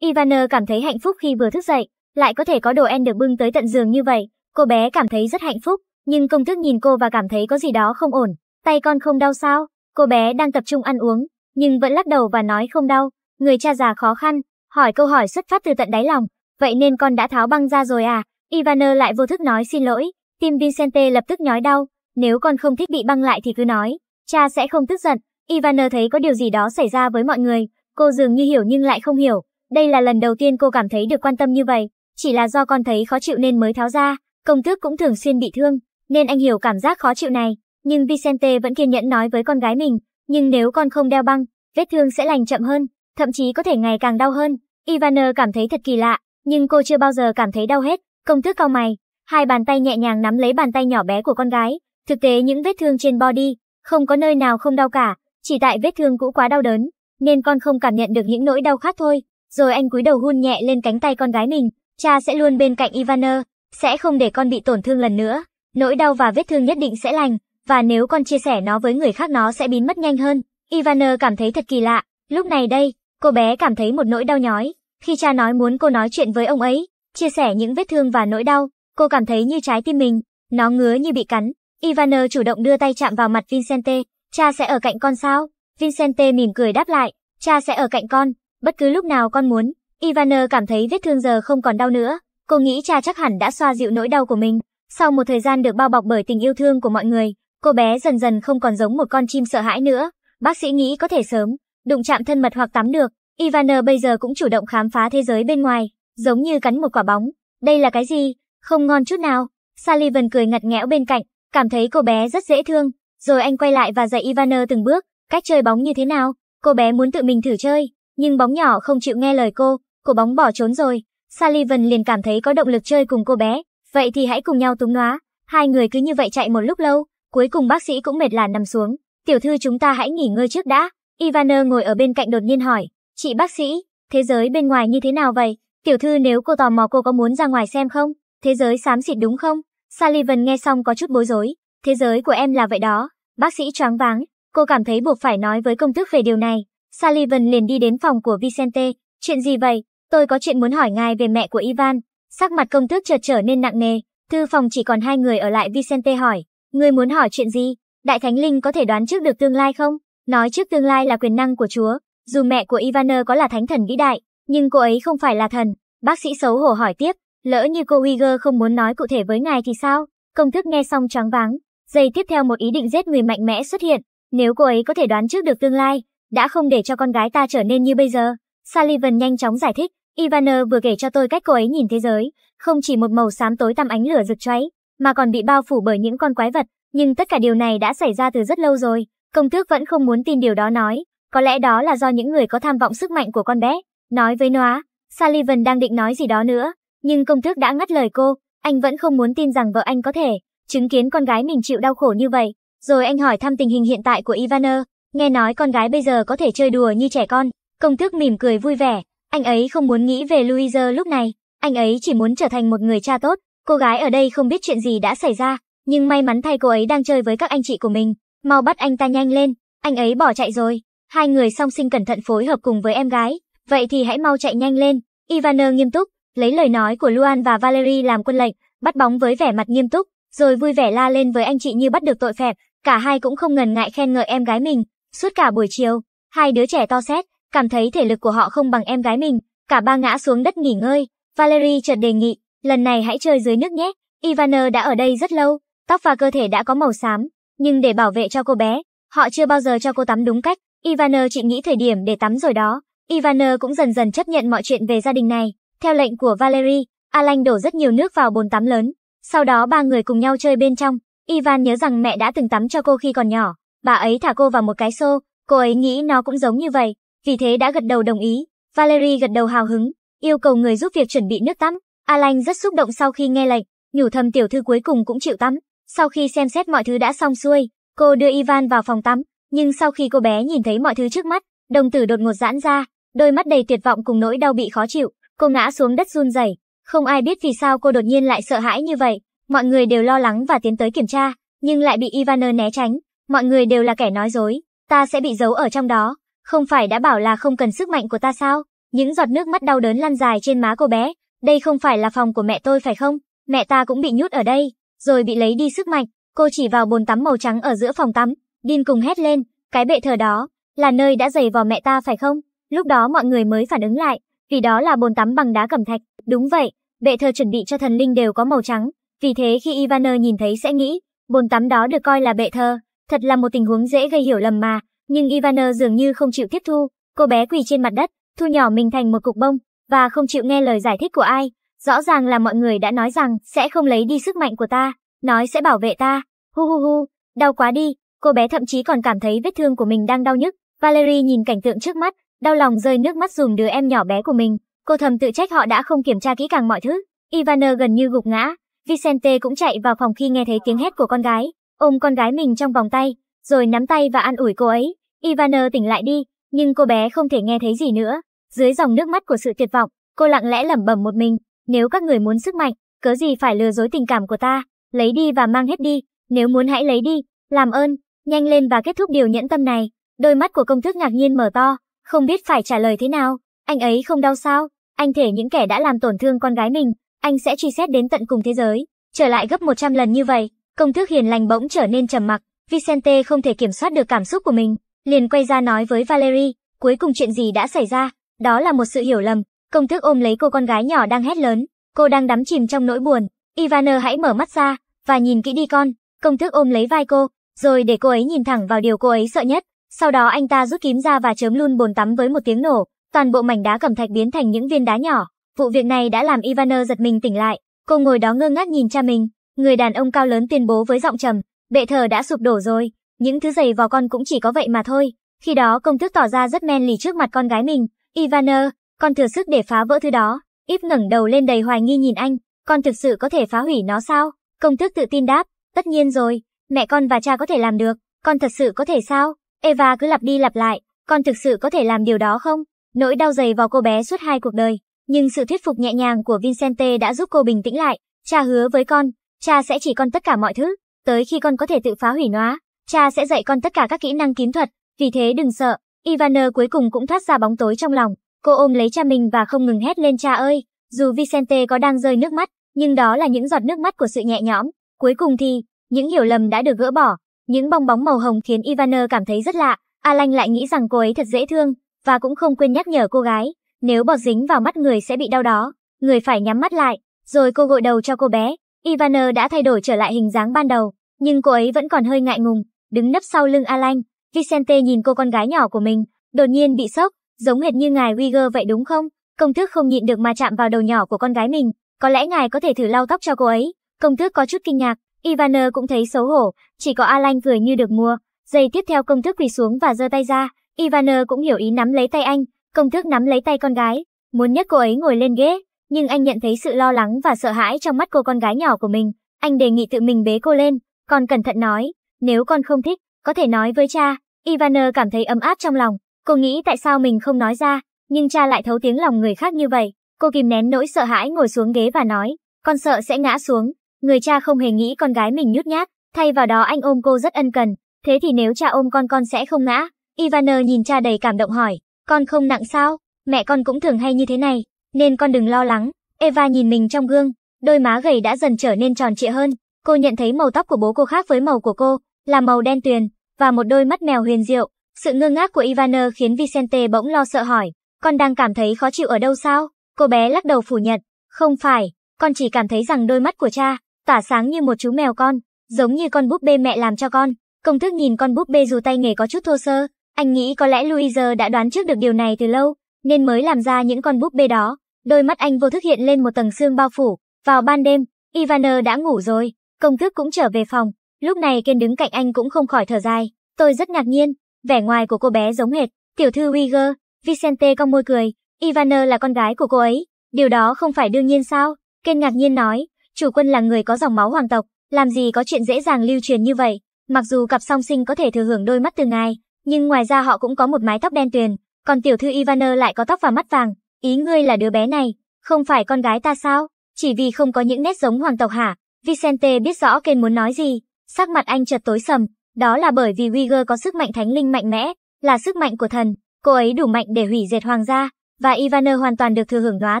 Ivana cảm thấy hạnh phúc khi vừa thức dậy, lại có thể có đồ ăn được bưng tới tận giường như vậy. Cô bé cảm thấy rất hạnh phúc, nhưng công thức nhìn cô và cảm thấy có gì đó không ổn. Tay con không đau sao? Cô bé đang tập trung ăn uống, nhưng vẫn lắc đầu và nói không đau. Người cha già khó khăn, Hỏi câu hỏi xuất phát từ tận đáy lòng, vậy nên con đã tháo băng ra rồi à? Ivaner lại vô thức nói xin lỗi, tim Vincente lập tức nhói đau, nếu con không thích bị băng lại thì cứ nói, cha sẽ không tức giận. Ivaner thấy có điều gì đó xảy ra với mọi người, cô dường như hiểu nhưng lại không hiểu, đây là lần đầu tiên cô cảm thấy được quan tâm như vậy, chỉ là do con thấy khó chịu nên mới tháo ra, công thức cũng thường xuyên bị thương, nên anh hiểu cảm giác khó chịu này, nhưng Vicente vẫn kiên nhẫn nói với con gái mình, nhưng nếu con không đeo băng, vết thương sẽ lành chậm hơn, thậm chí có thể ngày càng đau hơn. Ivaner cảm thấy thật kỳ lạ, nhưng cô chưa bao giờ cảm thấy đau hết. Công thức cao mày, hai bàn tay nhẹ nhàng nắm lấy bàn tay nhỏ bé của con gái. Thực tế những vết thương trên body không có nơi nào không đau cả, chỉ tại vết thương cũ quá đau đớn, nên con không cảm nhận được những nỗi đau khác thôi. Rồi anh cúi đầu hôn nhẹ lên cánh tay con gái mình, cha sẽ luôn bên cạnh Ivaner, sẽ không để con bị tổn thương lần nữa. Nỗi đau và vết thương nhất định sẽ lành, và nếu con chia sẻ nó với người khác nó sẽ biến mất nhanh hơn. Ivaner cảm thấy thật kỳ lạ, lúc này đây, Cô bé cảm thấy một nỗi đau nhói, khi cha nói muốn cô nói chuyện với ông ấy, chia sẻ những vết thương và nỗi đau, cô cảm thấy như trái tim mình, nó ngứa như bị cắn. Ivana chủ động đưa tay chạm vào mặt Vincente, cha sẽ ở cạnh con sao? Vincente mỉm cười đáp lại, cha sẽ ở cạnh con, bất cứ lúc nào con muốn. Ivana cảm thấy vết thương giờ không còn đau nữa, cô nghĩ cha chắc hẳn đã xoa dịu nỗi đau của mình. Sau một thời gian được bao bọc bởi tình yêu thương của mọi người, cô bé dần dần không còn giống một con chim sợ hãi nữa. Bác sĩ nghĩ có thể sớm, đụng chạm thân mật hoặc tắm được. Ivan bây giờ cũng chủ động khám phá thế giới bên ngoài, giống như cắn một quả bóng. Đây là cái gì? Không ngon chút nào. Sullivan cười ngặt nghẽo bên cạnh, cảm thấy cô bé rất dễ thương. Rồi anh quay lại và dạy Ivan từng bước, cách chơi bóng như thế nào. Cô bé muốn tự mình thử chơi, nhưng bóng nhỏ không chịu nghe lời cô, cô bóng bỏ trốn rồi. Sullivan liền cảm thấy có động lực chơi cùng cô bé, vậy thì hãy cùng nhau túng nóa. Hai người cứ như vậy chạy một lúc lâu, cuối cùng bác sĩ cũng mệt là nằm xuống. Tiểu thư chúng ta hãy nghỉ ngơi trước đã. Ivaner ngồi ở bên cạnh đột nhiên hỏi, chị bác sĩ, thế giới bên ngoài như thế nào vậy? Tiểu thư nếu cô tò mò cô có muốn ra ngoài xem không? Thế giới xám xịt đúng không? Sullivan nghe xong có chút bối rối. Thế giới của em là vậy đó. Bác sĩ choáng váng, cô cảm thấy buộc phải nói với công thức về điều này. Sullivan liền đi đến phòng của Vicente. Chuyện gì vậy? Tôi có chuyện muốn hỏi ngài về mẹ của Ivan. Sắc mặt công thức chợt trở nên nặng nề. Thư phòng chỉ còn hai người ở lại Vicente hỏi. Người muốn hỏi chuyện gì? Đại Thánh Linh có thể đoán trước được tương lai không? Nói trước tương lai là quyền năng của Chúa, dù mẹ của Ivaner có là thánh thần vĩ đại, nhưng cô ấy không phải là thần. Bác sĩ xấu hổ hỏi tiếp, lỡ như cô Uyghur không muốn nói cụ thể với ngài thì sao? Công thức nghe xong choáng váng, giây tiếp theo một ý định giết người mạnh mẽ xuất hiện, nếu cô ấy có thể đoán trước được tương lai, đã không để cho con gái ta trở nên như bây giờ. Sullivan nhanh chóng giải thích, Ivaner vừa kể cho tôi cách cô ấy nhìn thế giới, không chỉ một màu xám tối tăm ánh lửa rực cháy, mà còn bị bao phủ bởi những con quái vật, nhưng tất cả điều này đã xảy ra từ rất lâu rồi. Công tước vẫn không muốn tin điều đó nói, có lẽ đó là do những người có tham vọng sức mạnh của con bé. Nói với Noa, Sullivan đang định nói gì đó nữa, nhưng công tước đã ngắt lời cô, anh vẫn không muốn tin rằng vợ anh có thể chứng kiến con gái mình chịu đau khổ như vậy. Rồi anh hỏi thăm tình hình hiện tại của Ivana, nghe nói con gái bây giờ có thể chơi đùa như trẻ con. Công tước mỉm cười vui vẻ, anh ấy không muốn nghĩ về Louisa lúc này, anh ấy chỉ muốn trở thành một người cha tốt. Cô gái ở đây không biết chuyện gì đã xảy ra, nhưng may mắn thay cô ấy đang chơi với các anh chị của mình, Mau bắt anh ta nhanh lên, anh ấy bỏ chạy rồi. Hai người song sinh cẩn thận phối hợp cùng với em gái. Vậy thì hãy mau chạy nhanh lên. Ivaner nghiêm túc, lấy lời nói của Luan và Valerie làm quân lệnh, bắt bóng với vẻ mặt nghiêm túc, rồi vui vẻ la lên với anh chị như bắt được tội phẹp. Cả hai cũng không ngần ngại khen ngợi em gái mình. Suốt cả buổi chiều, hai đứa trẻ to xét, cảm thấy thể lực của họ không bằng em gái mình. Cả ba ngã xuống đất nghỉ ngơi. Valerie chợt đề nghị, lần này hãy chơi dưới nước nhé. Ivaner đã ở đây rất lâu, tóc và cơ thể đã có màu xám, nhưng để bảo vệ cho cô bé, họ chưa bao giờ cho cô tắm đúng cách. Ivaner chỉ nghĩ thời điểm để tắm rồi đó. Ivaner cũng dần dần chấp nhận mọi chuyện về gia đình này. Theo lệnh của Valery, Alan đổ rất nhiều nước vào bồn tắm lớn. Sau đó ba người cùng nhau chơi bên trong. Ivan nhớ rằng mẹ đã từng tắm cho cô khi còn nhỏ. Bà ấy thả cô vào một cái xô, cô ấy nghĩ nó cũng giống như vậy, vì thế đã gật đầu đồng ý. Valery gật đầu hào hứng, yêu cầu người giúp việc chuẩn bị nước tắm. Alan rất xúc động sau khi nghe lệnh, nhủ thầm tiểu thư cuối cùng cũng chịu tắm. Sau khi xem xét mọi thứ đã xong xuôi, cô đưa Ivan vào phòng tắm, nhưng sau khi cô bé nhìn thấy mọi thứ trước mắt, đồng tử đột ngột giãn ra, đôi mắt đầy tuyệt vọng cùng nỗi đau bị khó chịu, cô ngã xuống đất run rẩy. Không ai biết vì sao cô đột nhiên lại sợ hãi như vậy, mọi người đều lo lắng và tiến tới kiểm tra, nhưng lại bị Ivan né tránh, mọi người đều là kẻ nói dối, ta sẽ bị giấu ở trong đó, không phải đã bảo là không cần sức mạnh của ta sao? Những giọt nước mắt đau đớn lăn dài trên má cô bé, đây không phải là phòng của mẹ tôi phải không? Mẹ ta cũng bị nhốt ở đây rồi bị lấy đi sức mạnh. Cô chỉ vào bồn tắm màu trắng ở giữa phòng tắm, điên cùng hét lên, cái bệ thờ đó, là nơi đã giày vò mẹ ta phải không? Lúc đó mọi người mới phản ứng lại, vì đó là bồn tắm bằng đá cẩm thạch. Đúng vậy, bệ thờ chuẩn bị cho thần linh đều có màu trắng, vì thế khi Ivaner nhìn thấy sẽ nghĩ, bồn tắm đó được coi là bệ thờ. Thật là một tình huống dễ gây hiểu lầm mà, nhưng Ivaner dường như không chịu tiếp thu, cô bé quỳ trên mặt đất, thu nhỏ mình thành một cục bông, và không chịu nghe lời giải thích của ai. Rõ ràng là mọi người đã nói rằng sẽ không lấy đi sức mạnh của ta, nói sẽ bảo vệ ta. Hu hu hu, đau quá đi, cô bé thậm chí còn cảm thấy vết thương của mình đang đau nhức. Valerie nhìn cảnh tượng trước mắt, đau lòng rơi nước mắt dùm đứa em nhỏ bé của mình. Cô thầm tự trách họ đã không kiểm tra kỹ càng mọi thứ. Ivana gần như gục ngã, Vicente cũng chạy vào phòng khi nghe thấy tiếng hét của con gái, ôm con gái mình trong vòng tay, rồi nắm tay và an ủi cô ấy. Ivana tỉnh lại đi, nhưng cô bé không thể nghe thấy gì nữa. Dưới dòng nước mắt của sự tuyệt vọng, cô lặng lẽ lẩm bẩm một mình, nếu các người muốn sức mạnh, cớ gì phải lừa dối tình cảm của ta, lấy đi và mang hết đi, nếu muốn hãy lấy đi, làm ơn, nhanh lên và kết thúc điều nhẫn tâm này. Đôi mắt của công thức ngạc nhiên mở to, không biết phải trả lời thế nào, anh ấy không đau sao, anh thể những kẻ đã làm tổn thương con gái mình, anh sẽ truy xét đến tận cùng thế giới, trở lại gấp 100 lần như vậy. Công thức hiền lành bỗng trở nên trầm mặc, Vicente không thể kiểm soát được cảm xúc của mình, liền quay ra nói với Valerie, cuối cùng chuyện gì đã xảy ra, đó là một sự hiểu lầm, Công tước ôm lấy cô con gái nhỏ đang hét lớn, cô đang đắm chìm trong nỗi buồn. Ivaner hãy mở mắt ra, và nhìn kỹ đi con. Công tước ôm lấy vai cô, rồi để cô ấy nhìn thẳng vào điều cô ấy sợ nhất. Sau đó anh ta rút kiếm ra và chớm luôn bồn tắm với một tiếng nổ. Toàn bộ mảnh đá cẩm thạch biến thành những viên đá nhỏ. Vụ việc này đã làm Ivaner giật mình tỉnh lại. Cô ngồi đó ngơ ngác nhìn cha mình. Người đàn ông cao lớn tuyên bố với giọng trầm, bệ thờ đã sụp đổ rồi. Những thứ giày vào con cũng chỉ có vậy mà thôi. Khi đó công tước tỏ ra rất men lì trước mặt con gái mình. Ivaner. Con thừa sức để phá vỡ thứ đó. Íp ngẩng đầu lên đầy hoài nghi nhìn anh. Con thực sự có thể phá hủy nó sao? Công thức tự tin đáp. Tất nhiên rồi. Mẹ con và cha có thể làm được. Con thật sự có thể sao? Eva cứ lặp đi lặp lại. Con thực sự có thể làm điều đó không? Nỗi đau dày vào cô bé suốt hai cuộc đời. Nhưng sự thuyết phục nhẹ nhàng của Vincente đã giúp cô bình tĩnh lại. Cha hứa với con, cha sẽ chỉ con tất cả mọi thứ. Tới khi con có thể tự phá hủy nó, cha sẽ dạy con tất cả các kỹ năng kiếm thuật. Vì thế đừng sợ. Ivana cuối cùng cũng thoát ra bóng tối trong lòng. Cô ôm lấy cha mình và không ngừng hét lên cha ơi. Dù Vicente có đang rơi nước mắt, nhưng đó là những giọt nước mắt của sự nhẹ nhõm. Cuối cùng thì, những hiểu lầm đã được gỡ bỏ. Những bong bóng màu hồng khiến Ivana cảm thấy rất lạ. Alan lại nghĩ rằng cô ấy thật dễ thương, và cũng không quên nhắc nhở cô gái. Nếu bọt dính vào mắt người sẽ bị đau đó. Người phải nhắm mắt lại. Rồi cô gội đầu cho cô bé. Ivana đã thay đổi trở lại hình dáng ban đầu. Nhưng cô ấy vẫn còn hơi ngại ngùng, đứng nấp sau lưng Alan. Vicente nhìn cô con gái nhỏ của mình, đột nhiên bị sốc, giống hệt như ngài Uyghur vậy đúng không? Công thức không nhịn được mà chạm vào đầu nhỏ của con gái mình, có lẽ ngài có thể thử lau tóc cho cô ấy. Công thức có chút kinh ngạc, Ivaner cũng thấy xấu hổ, chỉ có Alan cười như được mua. Giây tiếp theo công thức quỳ xuống và giơ tay ra, Ivaner cũng hiểu ý nắm lấy tay anh, công thức nắm lấy tay con gái, muốn nhấc cô ấy ngồi lên ghế, nhưng anh nhận thấy sự lo lắng và sợ hãi trong mắt cô con gái nhỏ của mình. Anh đề nghị tự mình bế cô lên, còn cẩn thận nói, nếu con không thích, có thể nói với cha. Ivaner cảm thấy ấm áp trong lòng, Cô nghĩ tại sao mình không nói ra, nhưng cha lại thấu tiếng lòng người khác như vậy. Cô kìm nén nỗi sợ hãi ngồi xuống ghế và nói, con sợ sẽ ngã xuống. Người cha không hề nghĩ con gái mình nhút nhát, thay vào đó anh ôm cô rất ân cần. Thế thì nếu cha ôm con con sẽ không ngã. Ivana nhìn cha đầy cảm động hỏi, con không nặng sao? Mẹ con cũng thường hay như thế này, nên con đừng lo lắng. Eva nhìn mình trong gương, đôi má gầy đã dần trở nên tròn trịa hơn. Cô nhận thấy màu tóc của bố cô khác với màu của cô, là màu đen tuyền, và một đôi mắt mèo huyền diệu, sự ngơ ngác của Ivana khiến Vicente bỗng lo sợ hỏi, con đang cảm thấy khó chịu ở đâu sao? Cô bé lắc đầu phủ nhận, không phải, con chỉ cảm thấy rằng đôi mắt của cha, tỏa sáng như một chú mèo con, giống như con búp bê mẹ làm cho con. Công thức nhìn con búp bê dù tay nghề có chút thô sơ, anh nghĩ có lẽ Louise đã đoán trước được điều này từ lâu, nên mới làm ra những con búp bê đó. Đôi mắt anh vô thức hiện lên một tầng sương bao phủ. Vào ban đêm, Ivana đã ngủ rồi, công thức cũng trở về phòng. Lúc này Ken đứng cạnh anh cũng không khỏi thở dài. Tôi rất ngạc nhiên, Vẻ ngoài của cô bé giống hệt, tiểu thư Uyghur, Vicente cong môi cười, Ivana là con gái của cô ấy, điều đó không phải đương nhiên sao? Ken ngạc nhiên nói, chủ quân là người có dòng máu hoàng tộc, làm gì có chuyện dễ dàng lưu truyền như vậy. Mặc dù cặp song sinh có thể thừa hưởng đôi mắt từ ngài, nhưng ngoài ra họ cũng có một mái tóc đen tuyền, còn tiểu thư Ivana lại có tóc và mắt vàng. Ý ngươi là đứa bé này, không phải con gái ta sao? Chỉ vì không có những nét giống hoàng tộc hả? Vicente biết rõ Ken muốn nói gì, sắc mặt anh chợt tối sầm, đó là bởi vì Uyghur có sức mạnh thánh linh mạnh mẽ, là sức mạnh của thần, cô ấy đủ mạnh để hủy diệt hoàng gia, và Ivaner hoàn toàn được thừa hưởng nó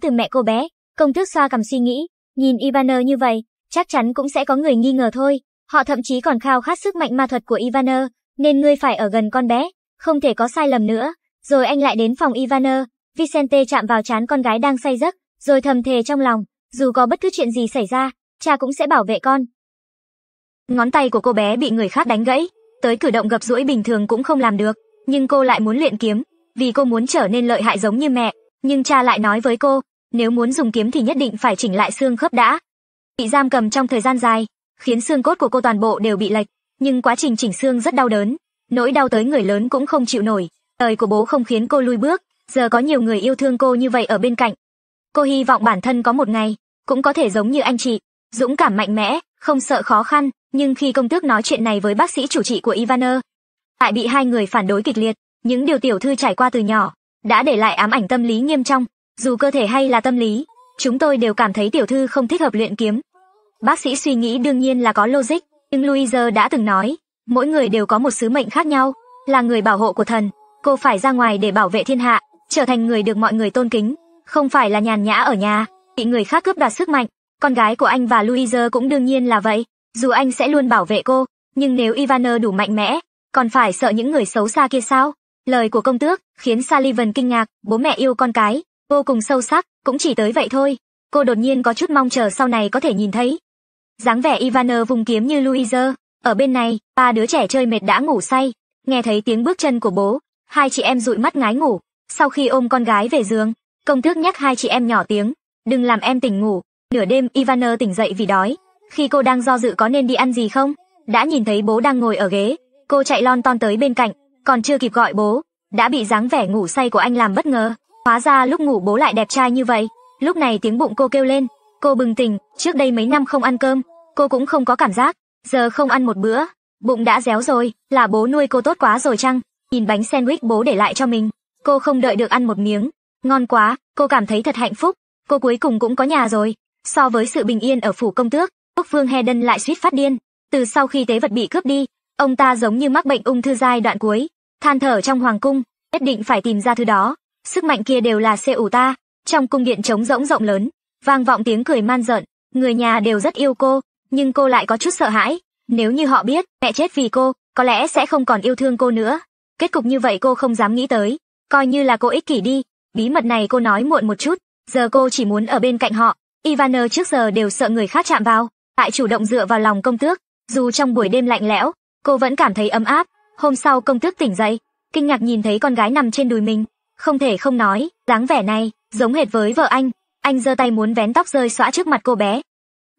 từ mẹ cô bé. Công thức xoa cầm suy nghĩ, nhìn Ivaner như vậy, chắc chắn cũng sẽ có người nghi ngờ thôi. Họ thậm chí còn khao khát sức mạnh ma thuật của Ivaner, nên ngươi phải ở gần con bé, không thể có sai lầm nữa. Rồi anh lại đến phòng Ivaner, Vicente chạm vào chán con gái đang say giấc, rồi thầm thề trong lòng, dù có bất cứ chuyện gì xảy ra, cha cũng sẽ bảo vệ con. Ngón tay của cô bé bị người khác đánh gãy, tới cử động gập duỗi bình thường cũng không làm được, nhưng cô lại muốn luyện kiếm, vì cô muốn trở nên lợi hại giống như mẹ, nhưng cha lại nói với cô, nếu muốn dùng kiếm thì nhất định phải chỉnh lại xương khớp đã. Bị giam cầm trong thời gian dài, khiến xương cốt của cô toàn bộ đều bị lệch, nhưng quá trình chỉnh xương rất đau đớn, nỗi đau tới người lớn cũng không chịu nổi, lời của bố không khiến cô lui bước, giờ có nhiều người yêu thương cô như vậy ở bên cạnh. Cô hy vọng bản thân có một ngày, cũng có thể giống như anh chị, dũng cảm mạnh mẽ, không sợ khó khăn, nhưng khi công tước nói chuyện này với bác sĩ chủ trị của Ivaner, lại bị hai người phản đối kịch liệt, những điều tiểu thư trải qua từ nhỏ, đã để lại ám ảnh tâm lý nghiêm trọng, dù cơ thể hay là tâm lý, chúng tôi đều cảm thấy tiểu thư không thích hợp luyện kiếm. Bác sĩ suy nghĩ đương nhiên là có logic, nhưng Louise đã từng nói, mỗi người đều có một sứ mệnh khác nhau, là người bảo hộ của thần, cô phải ra ngoài để bảo vệ thiên hạ, trở thành người được mọi người tôn kính, không phải là nhàn nhã ở nhà, bị người khác cướp đoạt sức mạnh, con gái của anh và Louise cũng đương nhiên là vậy. Dù anh sẽ luôn bảo vệ cô, nhưng nếu Ivaner đủ mạnh mẽ, còn phải sợ những người xấu xa kia sao? Lời của công tước khiến Sullivan kinh ngạc, bố mẹ yêu con cái, vô cùng sâu sắc, cũng chỉ tới vậy thôi. Cô đột nhiên có chút mong chờ sau này có thể nhìn thấy. dáng vẻ Ivaner vùng kiếm như Louisa, ở bên này, ba đứa trẻ chơi mệt đã ngủ say, nghe thấy tiếng bước chân của bố, hai chị em dụi mắt ngái ngủ. Sau khi ôm con gái về giường, công tước nhắc hai chị em nhỏ tiếng, đừng làm em tỉnh ngủ, nửa đêm Ivaner tỉnh dậy vì đói, khi cô đang do dự có nên đi ăn gì không, đã nhìn thấy bố đang ngồi ở ghế, cô chạy lon ton tới bên cạnh, còn chưa kịp gọi bố, đã bị dáng vẻ ngủ say của anh làm bất ngờ. Hóa ra lúc ngủ bố lại đẹp trai như vậy. Lúc này tiếng bụng cô kêu lên, cô bừng tỉnh, trước đây mấy năm không ăn cơm, cô cũng không có cảm giác, giờ không ăn một bữa, bụng đã réo rồi, là bố nuôi cô tốt quá rồi chăng? Nhìn bánh sandwich bố để lại cho mình, cô không đợi được ăn một miếng. Ngon quá, cô cảm thấy thật hạnh phúc, cô cuối cùng cũng có nhà rồi. So với sự bình yên ở phủ công tước, Quốc Vương Hedden lại suýt phát điên. Từ sau khi tế vật bị cướp đi, ông ta giống như mắc bệnh ung thư giai đoạn cuối, than thở trong hoàng cung, nhất định phải tìm ra thứ đó. Sức mạnh kia đều là xe ủ ta. Trong cung điện trống rỗng rộng lớn, vang vọng tiếng cười man rợn, người nhà đều rất yêu cô, nhưng cô lại có chút sợ hãi. Nếu như họ biết mẹ chết vì cô, có lẽ sẽ không còn yêu thương cô nữa. Kết cục như vậy cô không dám nghĩ tới, coi như là cô ích kỷ đi. Bí mật này cô nói muộn một chút, giờ cô chỉ muốn ở bên cạnh họ. Ivana trước giờ đều sợ người khác chạm vào, Tại chủ động dựa vào lòng công tước, dù trong buổi đêm lạnh lẽo, cô vẫn cảm thấy ấm áp. Hôm sau công tước tỉnh dậy, kinh ngạc nhìn thấy con gái nằm trên đùi mình. Không thể không nói, dáng vẻ này, giống hệt với vợ anh. Anh giơ tay muốn vén tóc rơi xõa trước mặt cô bé.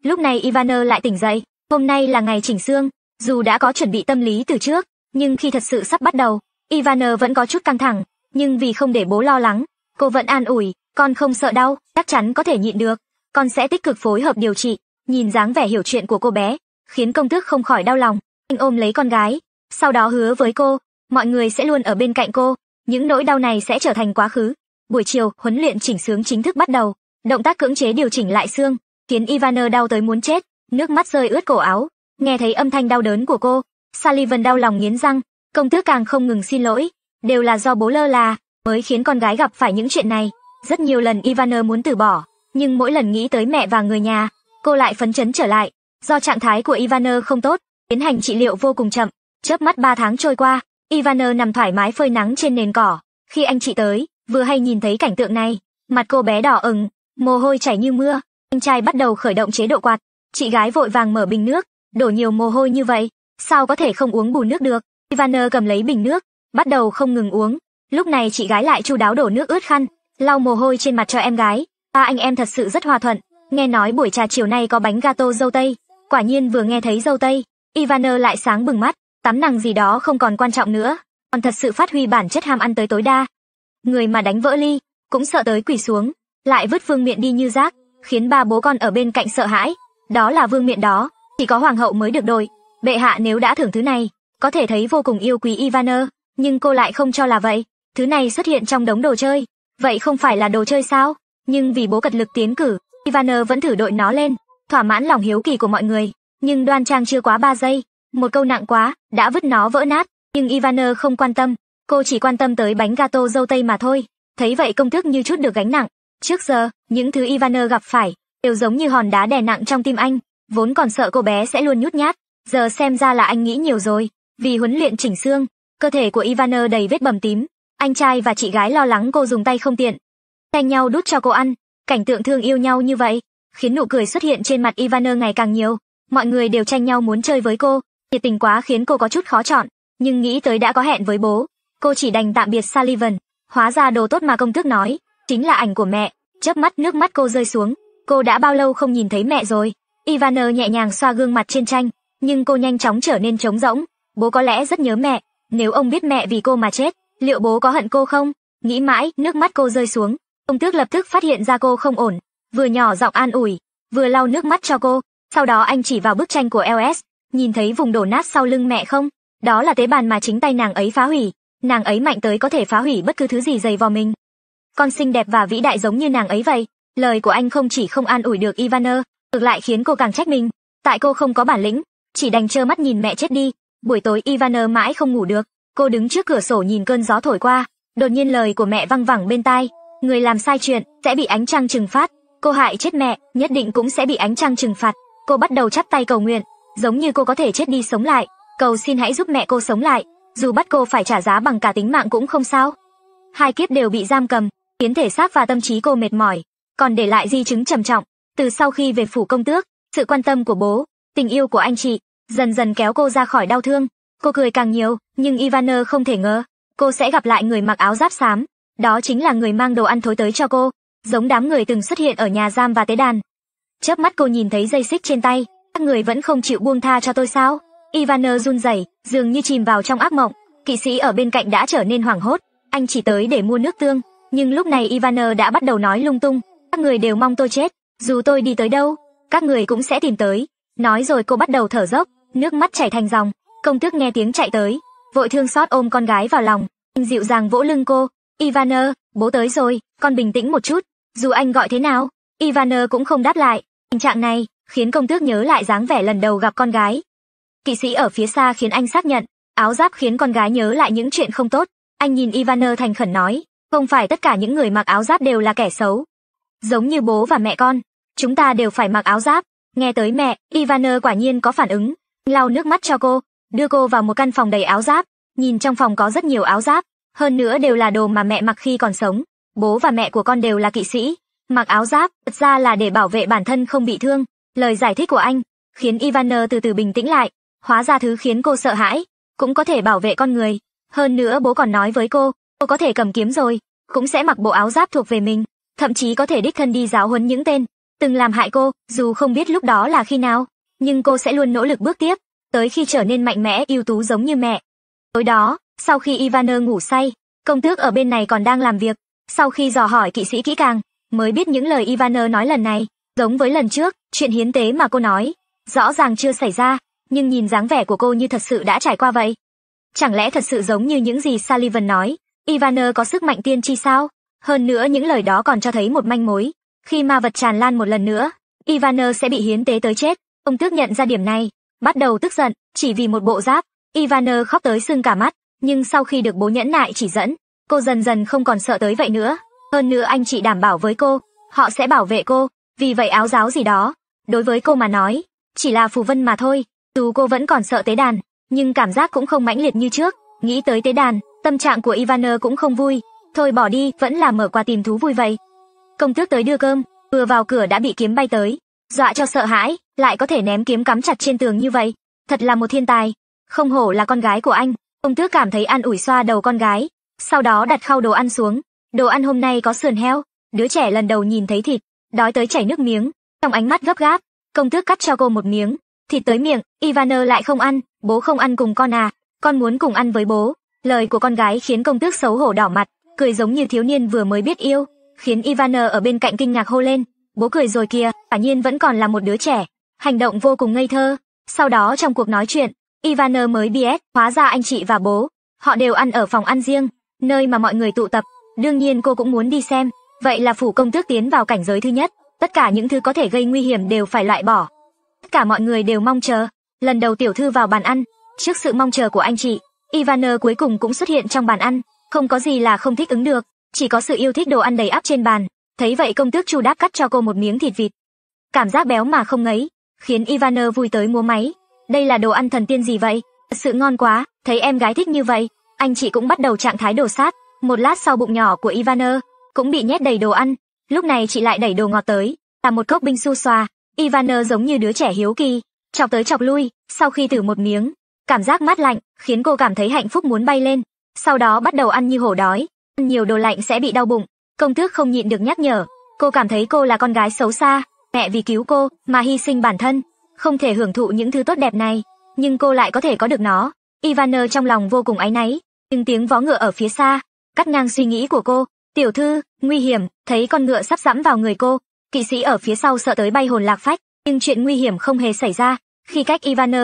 Lúc này Ivaner lại tỉnh dậy, hôm nay là ngày chỉnh xương, dù đã có chuẩn bị tâm lý từ trước, nhưng khi thật sự sắp bắt đầu, Ivaner vẫn có chút căng thẳng, nhưng vì không để bố lo lắng, cô vẫn an ủi, con không sợ đau, chắc chắn có thể nhịn được, con sẽ tích cực phối hợp điều trị, Nhìn dáng vẻ hiểu chuyện của cô bé, khiến công tước không khỏi đau lòng. Anh ôm lấy con gái, sau đó hứa với cô, mọi người sẽ luôn ở bên cạnh cô, những nỗi đau này sẽ trở thành quá khứ. Buổi chiều, huấn luyện chỉnh sướng chính thức bắt đầu. Động tác cưỡng chế điều chỉnh lại xương, khiến Ivaner đau tới muốn chết, nước mắt rơi ướt cổ áo. Nghe thấy âm thanh đau đớn của cô, Sullivan đau lòng nghiến răng, công tước càng không ngừng xin lỗi, đều là do bố lơ là, mới khiến con gái gặp phải những chuyện này. Rất nhiều lần Ivaner muốn từ bỏ, nhưng mỗi lần nghĩ tới mẹ và người nhà, cô lại phấn chấn trở lại. Do trạng thái của Ivaner không tốt, tiến hành trị liệu vô cùng chậm. Chớp mắt 3 tháng trôi qua, Ivaner nằm thoải mái phơi nắng trên nền cỏ. Khi anh chị tới, vừa hay nhìn thấy cảnh tượng này, mặt cô bé đỏ ửng, mồ hôi chảy như mưa. Anh trai bắt đầu khởi động chế độ quạt, chị gái vội vàng mở bình nước, đổ nhiều mồ hôi như vậy, sao có thể không uống bù nước được. Ivaner cầm lấy bình nước, bắt đầu không ngừng uống. Lúc này chị gái lại chu đáo đổ nước ướt khăn, lau mồ hôi trên mặt cho em gái. Ba à, anh em thật sự rất hòa thuận, nghe nói buổi trà chiều nay có bánh gato dâu tây. Quả nhiên vừa nghe thấy dâu tây, Ivaner lại sáng bừng mắt, tắm nàng gì đó không còn quan trọng nữa, còn thật sự phát huy bản chất ham ăn tới tối đa. Người mà đánh vỡ ly, cũng sợ tới quỷ xuống, lại vứt vương miện đi như rác, khiến ba bố con ở bên cạnh sợ hãi. Đó là vương miện đó, chỉ có hoàng hậu mới được đổi. Bệ hạ nếu đã thưởng thứ này, có thể thấy vô cùng yêu quý Ivaner, nhưng cô lại không cho là vậy. Thứ này xuất hiện trong đống đồ chơi, vậy không phải là đồ chơi sao? Nhưng vì bố cật lực tiến cử, Ivaner vẫn thử đội nó lên, thỏa mãn lòng hiếu kỳ của mọi người, nhưng đoan trang chưa quá 3 giây, một câu nặng quá, đã vứt nó vỡ nát, nhưng Ivaner không quan tâm, cô chỉ quan tâm tới bánh gato dâu tây mà thôi. Thấy vậy công thức như chút được gánh nặng. Trước giờ, những thứ Ivaner gặp phải, đều giống như hòn đá đè nặng trong tim anh, vốn còn sợ cô bé sẽ luôn nhút nhát, giờ xem ra là anh nghĩ nhiều rồi, vì huấn luyện chỉnh xương, cơ thể của Ivaner đầy vết bầm tím, anh trai và chị gái lo lắng cô dùng tay không tiện, tay nhau đút cho cô ăn, Cảnh tượng thương yêu nhau như vậy, khiến nụ cười xuất hiện trên mặt Ivaner ngày càng nhiều. Mọi người đều tranh nhau muốn chơi với cô, nhiệt tình quá khiến cô có chút khó chọn, nhưng nghĩ tới đã có hẹn với bố, cô chỉ đành tạm biệt Sullivan. Hóa ra đồ tốt mà công thức nói, chính là ảnh của mẹ. Chớp mắt nước mắt cô rơi xuống, cô đã bao lâu không nhìn thấy mẹ rồi. Ivaner nhẹ nhàng xoa gương mặt trên tranh, nhưng cô nhanh chóng trở nên trống rỗng. Bố có lẽ rất nhớ mẹ, nếu ông biết mẹ vì cô mà chết, liệu bố có hận cô không? Nghĩ mãi, nước mắt cô rơi xuống, Ông tước lập tức phát hiện ra cô không ổn, vừa nhỏ giọng an ủi, vừa lau nước mắt cho cô, sau đó anh chỉ vào bức tranh của LS, nhìn thấy vùng đổ nát sau lưng mẹ không? Đó là tế bàn mà chính tay nàng ấy phá hủy, nàng ấy mạnh tới có thể phá hủy bất cứ thứ gì dày vào mình. Con xinh đẹp và vĩ đại giống như nàng ấy vậy, lời của anh không chỉ không an ủi được ivaner, ngược lại khiến cô càng trách mình, tại cô không có bản lĩnh, chỉ đành trơ mắt nhìn mẹ chết đi. Buổi tối ivaner mãi không ngủ được, cô đứng trước cửa sổ nhìn cơn gió thổi qua, đột nhiên lời của mẹ văng vẳng bên tai, Người làm sai chuyện, sẽ bị ánh trăng trừng phạt. Cô hại chết mẹ, nhất định cũng sẽ bị ánh trăng trừng phạt. Cô bắt đầu chắp tay cầu nguyện, giống như cô có thể chết đi sống lại. Cầu xin hãy giúp mẹ cô sống lại, dù bắt cô phải trả giá bằng cả tính mạng cũng không sao. Hai kiếp đều bị giam cầm, khiến thể xác và tâm trí cô mệt mỏi, còn để lại di chứng trầm trọng. Từ sau khi về phủ công tước, sự quan tâm của bố, tình yêu của anh chị, dần dần kéo cô ra khỏi đau thương. Cô cười càng nhiều, nhưng Ivaner không thể ngờ, cô sẽ gặp lại người mặc áo giáp xám, đó chính là người mang đồ ăn thối tới cho cô, giống đám người từng xuất hiện ở nhà giam và tế đàn. Chớp mắt cô nhìn thấy dây xích trên tay, các người vẫn không chịu buông tha cho tôi sao? Ivaner run rẩy, dường như chìm vào trong ác mộng. Kỵ sĩ ở bên cạnh đã trở nên hoảng hốt, anh chỉ tới để mua nước tương, nhưng lúc này Ivaner đã bắt đầu nói lung tung, các người đều mong tôi chết, dù tôi đi tới đâu, các người cũng sẽ tìm tới. Nói rồi cô bắt đầu thở dốc, nước mắt chảy thành dòng, công tước nghe tiếng chạy tới, vội thương xót ôm con gái vào lòng, anh dịu dàng vỗ lưng cô, Ivaner, bố tới rồi, con bình tĩnh một chút. Dù anh gọi thế nào, Ivaner cũng không đáp lại. Tình trạng này khiến công tước nhớ lại dáng vẻ lần đầu gặp con gái. Kỵ sĩ ở phía xa khiến anh xác nhận, áo giáp khiến con gái nhớ lại những chuyện không tốt. Anh nhìn Ivaner thành khẩn nói, không phải tất cả những người mặc áo giáp đều là kẻ xấu. Giống như bố và mẹ con, chúng ta đều phải mặc áo giáp. Nghe tới mẹ, Ivaner quả nhiên có phản ứng, lau nước mắt cho cô, đưa cô vào một căn phòng đầy áo giáp. Nhìn trong phòng có rất nhiều áo giáp, hơn nữa đều là đồ mà mẹ mặc khi còn sống. Bố và mẹ của con đều là kỵ sĩ, mặc áo giáp, thật ra là để bảo vệ bản thân không bị thương. Lời giải thích của anh khiến Ivaner từ từ bình tĩnh lại, hóa ra thứ khiến cô sợ hãi, cũng có thể bảo vệ con người. Hơn nữa bố còn nói với cô, cô có thể cầm kiếm rồi, cũng sẽ mặc bộ áo giáp thuộc về mình, thậm chí có thể đích thân đi giáo huấn những tên từng làm hại cô, dù không biết lúc đó là khi nào, nhưng cô sẽ luôn nỗ lực bước tiếp, tới khi trở nên mạnh mẽ ưu tú giống như mẹ. Tối đó, sau khi Ivaner ngủ say, công tước ở bên này còn đang làm việc. Sau khi dò hỏi kỵ sĩ kỹ càng, mới biết những lời Ivaner nói lần này, giống với lần trước, chuyện hiến tế mà cô nói, rõ ràng chưa xảy ra, nhưng nhìn dáng vẻ của cô như thật sự đã trải qua vậy. Chẳng lẽ thật sự giống như những gì Sullivan nói, Ivaner có sức mạnh tiên tri sao? Hơn nữa những lời đó còn cho thấy một manh mối, khi ma vật tràn lan một lần nữa, Ivaner sẽ bị hiến tế tới chết. Ông tước nhận ra điểm này, bắt đầu tức giận, chỉ vì một bộ giáp, Ivaner khóc tới sưng cả mắt, nhưng sau khi được bố nhẫn nại chỉ dẫn, cô dần dần không còn sợ tới vậy nữa. Hơn nữa anh chị đảm bảo với cô, họ sẽ bảo vệ cô, vì vậy áo giáo gì đó. Đối với cô mà nói, chỉ là phù vân mà thôi, dù cô vẫn còn sợ tế đàn, nhưng cảm giác cũng không mãnh liệt như trước. Nghĩ tới tế đàn, tâm trạng của Ivaner cũng không vui, thôi bỏ đi, vẫn là mở qua tìm thú vui vậy. Công tước tới đưa cơm, vừa vào cửa đã bị kiếm bay tới, dọa cho sợ hãi, lại có thể ném kiếm cắm chặt trên tường như vậy, thật là một thiên tài, không hổ là con gái của anh. Ông tước cảm thấy an ủi xoa đầu con gái, sau đó đặt khâu đồ ăn xuống. Đồ ăn hôm nay có sườn heo, đứa trẻ lần đầu nhìn thấy thịt, đói tới chảy nước miếng, trong ánh mắt gấp gáp, công tước cắt cho cô một miếng, thịt tới miệng, Ivaner lại không ăn, bố không ăn cùng con à, con muốn cùng ăn với bố. Lời của con gái khiến công tước xấu hổ đỏ mặt, cười giống như thiếu niên vừa mới biết yêu, khiến Ivaner ở bên cạnh kinh ngạc hô lên, bố cười rồi kìa, quả nhiên vẫn còn là một đứa trẻ, hành động vô cùng ngây thơ. Sau đó trong cuộc nói chuyện, Ivaner mới biết, hóa ra anh chị và bố, họ đều ăn ở phòng ăn riêng, nơi mà mọi người tụ tập. Đương nhiên cô cũng muốn đi xem, vậy là phủ công tước tiến vào cảnh giới thứ nhất, tất cả những thứ có thể gây nguy hiểm đều phải loại bỏ. Tất cả mọi người đều mong chờ, lần đầu tiểu thư vào bàn ăn, trước sự mong chờ của anh chị, Ivaner cuối cùng cũng xuất hiện trong bàn ăn, không có gì là không thích ứng được, chỉ có sự yêu thích đồ ăn đầy áp trên bàn. Thấy vậy công tước Chu đáp cắt cho cô một miếng thịt vịt. Cảm giác béo mà không ngấy, khiến Ivaner vui tới múa máy, đây là đồ ăn thần tiên gì vậy? sự ngon quá, thấy em gái thích như vậy, anh chị cũng bắt đầu trạng thái đồ sát. Một lát sau bụng nhỏ của Ivaner cũng bị nhét đầy đồ ăn, lúc này chị lại đẩy đồ ngọt tới, là một cốc binh su xoa. Ivaner giống như đứa trẻ hiếu kỳ, chọc tới chọc lui, sau khi thử một miếng, cảm giác mát lạnh, khiến cô cảm thấy hạnh phúc muốn bay lên. Sau đó bắt đầu ăn như hổ đói, ăn nhiều đồ lạnh sẽ bị đau bụng. Công thức không nhịn được nhắc nhở, cô cảm thấy cô là con gái xấu xa, mẹ vì cứu cô mà hy sinh bản thân, không thể hưởng thụ những thứ tốt đẹp này, nhưng cô lại có thể có được nó. Ivaner trong lòng vô cùng áy náy, nhưng tiếng vó ngựa ở phía xa, cắt ngang suy nghĩ của cô. Tiểu thư, nguy hiểm, thấy con ngựa sắp dẫm vào người cô, kỵ sĩ ở phía sau sợ tới bay hồn lạc phách, nhưng chuyện nguy hiểm không hề xảy ra, khi cách Ivaner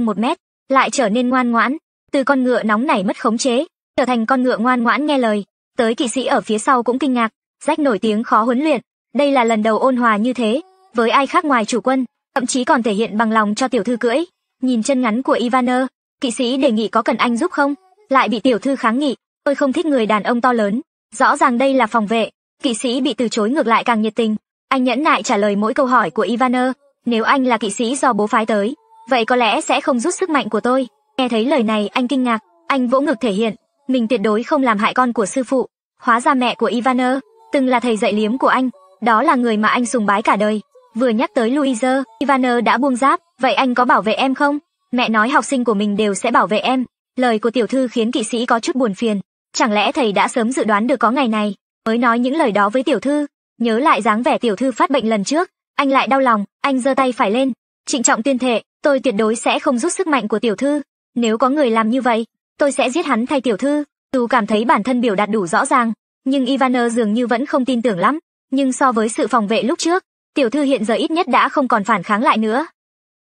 0001 mét, lại trở nên ngoan ngoãn, từ con ngựa nóng nảy mất khống chế, trở thành con ngựa ngoan ngoãn nghe lời, tới kỵ sĩ ở phía sau cũng kinh ngạc, rách nổi tiếng khó huấn luyện, đây là lần đầu ôn hòa như thế, với ai khác ngoài chủ quân, thậm chí còn thể hiện bằng lòng cho tiểu thư cưỡi. Nhìn chân ngắn của Ivaner, kỵ sĩ đề nghị có cần anh giúp không? Lại bị tiểu thư kháng nghị, tôi không thích người đàn ông to lớn. Rõ ràng đây là phòng vệ, kỵ sĩ bị từ chối ngược lại càng nhiệt tình. Anh nhẫn nại trả lời mỗi câu hỏi của Ivaner, nếu anh là kỵ sĩ do bố phái tới, vậy có lẽ sẽ không rút sức mạnh của tôi. Nghe thấy lời này anh kinh ngạc, anh vỗ ngực thể hiện, mình tuyệt đối không làm hại con của sư phụ. Hóa ra mẹ của Ivaner, từng là thầy dạy liếm của anh, đó là người mà anh sùng bái cả đời. Vừa nhắc tới Louise, Ivaner đã buông giáp, vậy anh có bảo vệ em không? Mẹ nói học sinh của mình đều sẽ bảo vệ em. Lời của tiểu thư khiến kỵ sĩ có chút buồn phiền. Chẳng lẽ thầy đã sớm dự đoán được có ngày này, mới nói những lời đó với tiểu thư. Nhớ lại dáng vẻ tiểu thư phát bệnh lần trước, anh lại đau lòng, anh giơ tay phải lên. Trịnh trọng tuyên thệ, tôi tuyệt đối sẽ không rút sức mạnh của tiểu thư. Nếu có người làm như vậy, tôi sẽ giết hắn thay tiểu thư. Dù cảm thấy bản thân biểu đạt đủ rõ ràng, nhưng Ivaner dường như vẫn không tin tưởng lắm. Nhưng so với sự phòng vệ lúc trước, tiểu thư hiện giờ ít nhất đã không còn phản kháng lại nữa.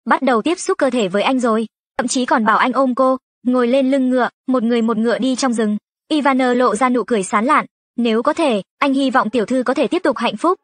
Bắt đầu tiếp xúc cơ thể với anh rồi, thậm chí còn bảo anh ôm cô, ngồi lên lưng ngựa, một người một ngựa đi trong rừng. Ivaner lộ ra nụ cười sán lạn, nếu có thể, anh hy vọng tiểu thư có thể tiếp tục hạnh phúc.